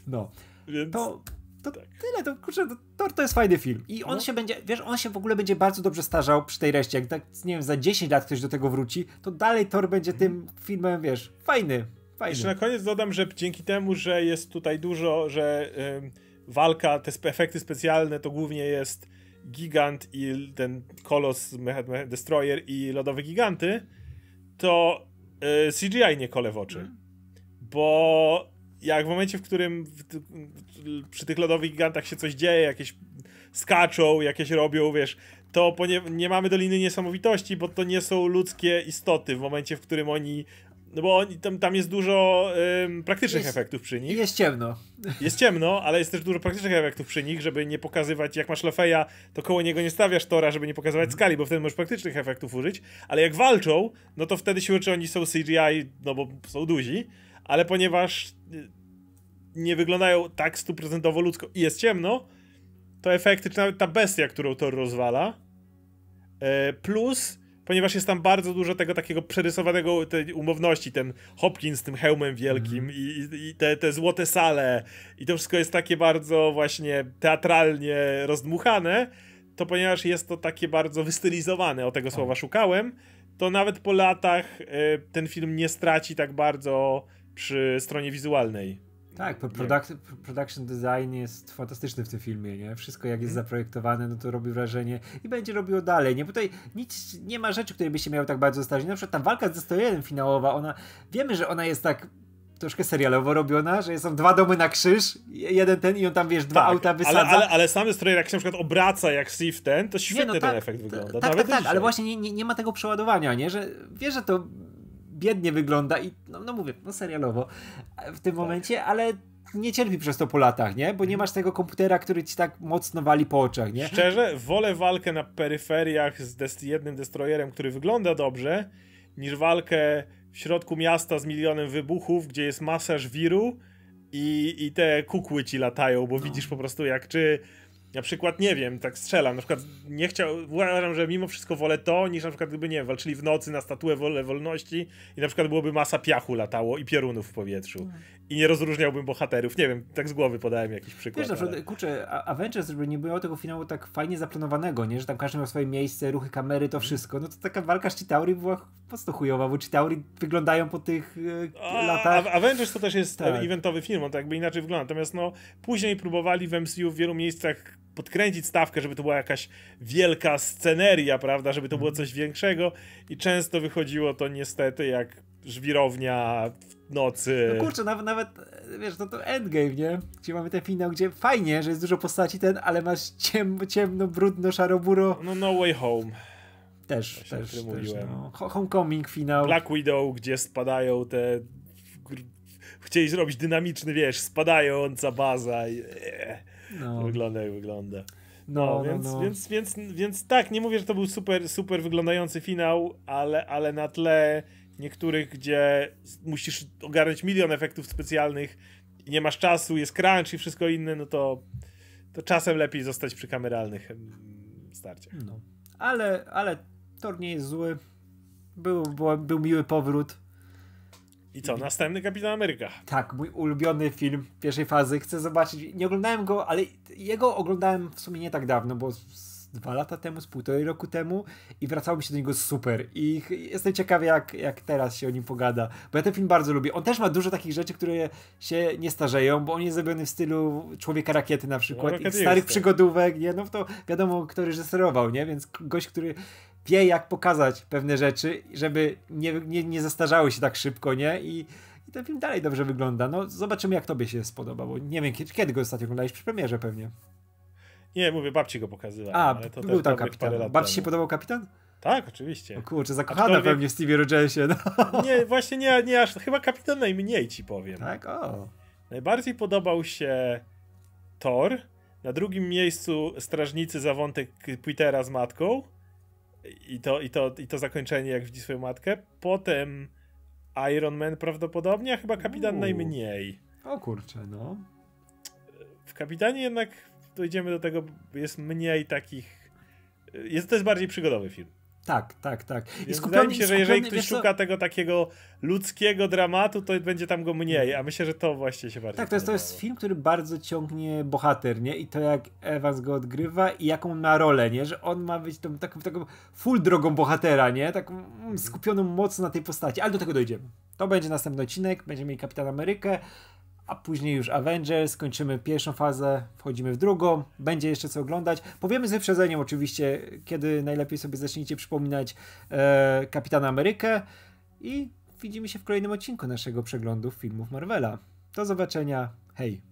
Speaker 1: No. Więc... To, to tak. tyle, to, kurczę, to, to jest fajny film. I on no. się będzie, wiesz, on się w ogóle będzie bardzo dobrze starzał przy tej reszcie. Jak tak, nie wiem, za 10 lat ktoś do tego wróci, to dalej Thor będzie mm. tym mhm. filmem, wiesz, fajny.
Speaker 2: fajny. Jeszcze na koniec dodam, że dzięki temu, że jest tutaj dużo, że... walka, te efekty specjalne to głównie jest gigant i ten kolos Destroyer i lodowe giganty, to y, CGI nie kole w oczy. Hmm. Bo jak w momencie, w którym w, w, przy tych lodowych gigantach się coś dzieje, jakieś skaczą, jakieś robią, wiesz, to nie mamy Doliny Niesamowitości, bo to nie są ludzkie istoty w momencie, w którym oni no bo tam, tam jest dużo ym, praktycznych jest, efektów przy nich. Jest ciemno. Jest ciemno, ale jest też dużo praktycznych efektów przy nich, żeby nie pokazywać, jak masz Lefeja, to koło niego nie stawiasz tora, żeby nie pokazywać mhm. skali, bo wtedy możesz praktycznych efektów użyć, ale jak walczą, no to wtedy się uczy, oni są CGI, no bo są duzi, ale ponieważ y, nie wyglądają tak stuprocentowo ludzko i jest ciemno, to efekty, czy nawet ta bestia, którą Thor rozwala, yy, plus ponieważ jest tam bardzo dużo tego takiego przerysowanego tej umowności, ten Hopkins z tym hełmem wielkim mhm. i, i te, te złote sale i to wszystko jest takie bardzo właśnie teatralnie rozdmuchane, to ponieważ jest to takie bardzo wystylizowane, o tego tak. słowa szukałem, to nawet po latach e, ten film nie straci tak bardzo przy stronie wizualnej.
Speaker 1: Tak, product, production design jest fantastyczny w tym filmie, nie? Wszystko jak jest mhm. zaprojektowane, no to robi wrażenie i będzie robiło dalej, nie? Bo tutaj nic, nie ma rzeczy, które by się miały tak bardzo starzyć. Na przykład ta walka z 101 finałowa, ona, wiemy, że ona jest tak troszkę serialowo robiona, że są dwa domy na krzyż, jeden ten i on tam, wiesz, dwa tak, auta wysadza. Ale, ale,
Speaker 2: ale sam jak się na przykład obraca jak Steve ten, to świetnie no, tak, ten efekt wygląda. Tak, tak, tak, ale
Speaker 1: właśnie nie, nie, nie ma tego przeładowania, nie? Że wiesz, że to biednie wygląda i no, no mówię, no serialowo e, w tym tak. momencie, ale nie cierpi przez to po latach, nie? Bo nie mhm. masz tego komputera, który ci tak mocno wali po oczach, nie?
Speaker 2: Szczerze, wolę walkę na peryferiach z jednym destroyerem, który wygląda dobrze, niż walkę w środku miasta z milionem wybuchów, gdzie jest masaż wiru i, i te kukły ci latają, bo no. widzisz po prostu jak czy na przykład, nie wiem, tak strzelam, na przykład nie chciał, uważam, że mimo wszystko wolę to, niż na przykład gdyby, nie wiem, walczyli w nocy na statuę wolę wolności i na przykład byłoby masa piachu latało i piorunów w powietrzu. No. I nie rozróżniałbym bohaterów, nie wiem, tak z głowy podałem jakiś przykład. Wiesz, ale...
Speaker 1: kurczę, Avengers, żeby nie było tego finału tak fajnie zaplanowanego, nie, że tam każdy miał swoje miejsce, ruchy kamery, to wszystko,
Speaker 2: no to taka walka z Chitauri była po prostu chujowa. Witch wyglądają po tych e, latach. A, Avengers to też jest e, tak. eventowy film, on to jakby inaczej wygląda. Natomiast no, później próbowali w MCU w wielu miejscach podkręcić stawkę, żeby to była jakaś wielka sceneria, prawda, żeby to było mhm. coś większego i często wychodziło to niestety jak żwirownia w nocy. No kurczę,
Speaker 1: nawet, nawet e, wiesz, to no to Endgame, nie? Gdzie mamy ten finał, gdzie fajnie, że jest dużo postaci ten, ale masz ciem, ciemno, brudno, szaroburo. No no way home. Też, Właśnie, też, też mówiłem. No. Homecoming, finał. Black
Speaker 2: Widow, gdzie spadają te... Chcieli zrobić dynamiczny, wiesz, spadająca baza. Eh. No. Wygląda jak wygląda. No, no, no, więc, no, Więc, więc, więc tak, nie mówię, że to był super, super wyglądający finał, ale, ale na tle niektórych, gdzie musisz ogarnąć milion efektów specjalnych i nie masz czasu, jest crunch i wszystko inne, no to, to czasem lepiej zostać przy kameralnych mm,
Speaker 1: starciach. No. Ale, ale Tor nie jest zły. Był, był, był miły powrót. I co, następny
Speaker 2: Kapitan Ameryka?
Speaker 1: Tak, mój ulubiony film pierwszej fazy. Chcę zobaczyć. Nie oglądałem go, ale jego oglądałem w sumie nie tak dawno, bo z dwa lata temu, z półtorej roku temu i wracało mi się do niego super. I jestem ciekawy, jak, jak teraz się o nim pogada, bo ja ten film bardzo lubię. On też ma dużo takich rzeczy, które się nie starzeją, bo on jest zrobiony w stylu Człowieka Rakiety na przykład, no, i starych tak. przygodówek, nie? No to wiadomo, kto reżyserował, nie? Więc gość, który wie, jak pokazać pewne rzeczy, żeby nie, nie, nie zastarzały się tak szybko, nie? I, I ten film dalej dobrze wygląda. No, zobaczymy, jak tobie się spodoba, bo nie wiem, kiedy, kiedy go ostatnio oglądałeś, przy premierze pewnie.
Speaker 2: Nie, mówię, babci go pokazywała. A, ale to był tam kapitan. Babci się
Speaker 1: podobał kapitan? Tak, oczywiście. O kurczę, zakochana Aczkolwiek... pewnie w Stevie Rogersie. No.
Speaker 2: Nie, właśnie nie, nie aż, chyba kapitan najmniej ci powiem. Tak, o. Najbardziej podobał się Thor, na drugim miejscu Strażnicy za wątek z matką, i to, i, to, I to zakończenie, jak widzi swoją matkę. Potem Iron Man prawdopodobnie, a chyba Kapitan Uuu. najmniej.
Speaker 1: O kurczę, no.
Speaker 2: W Kapitanie jednak dojdziemy do tego, jest mniej takich... Jest, to jest bardziej przygodowy film. Tak, tak, tak. I skupiony, Wydaje mi się, że jeżeli ktoś szuka tego takiego ludzkiego dramatu, to będzie tam go mniej, a myślę, że to właśnie się bardziej Tak, to jest, to
Speaker 1: jest film, który bardzo ciągnie bohater, nie? I to jak Evans go odgrywa i jaką ma rolę, nie? Że on ma być tą taką, taką full drogą bohatera, nie? tak skupioną mocno na tej postaci, ale do tego dojdziemy. To będzie następny odcinek, będziemy mieli Kapitan Amerykę, a później już Avengers, kończymy pierwszą fazę, wchodzimy w drugą, będzie jeszcze co oglądać. Powiemy z wyprzedzeniem oczywiście, kiedy najlepiej sobie zaczniecie przypominać e, Kapitana Amerykę i widzimy się w kolejnym odcinku naszego przeglądu filmów Marvela. Do zobaczenia, hej!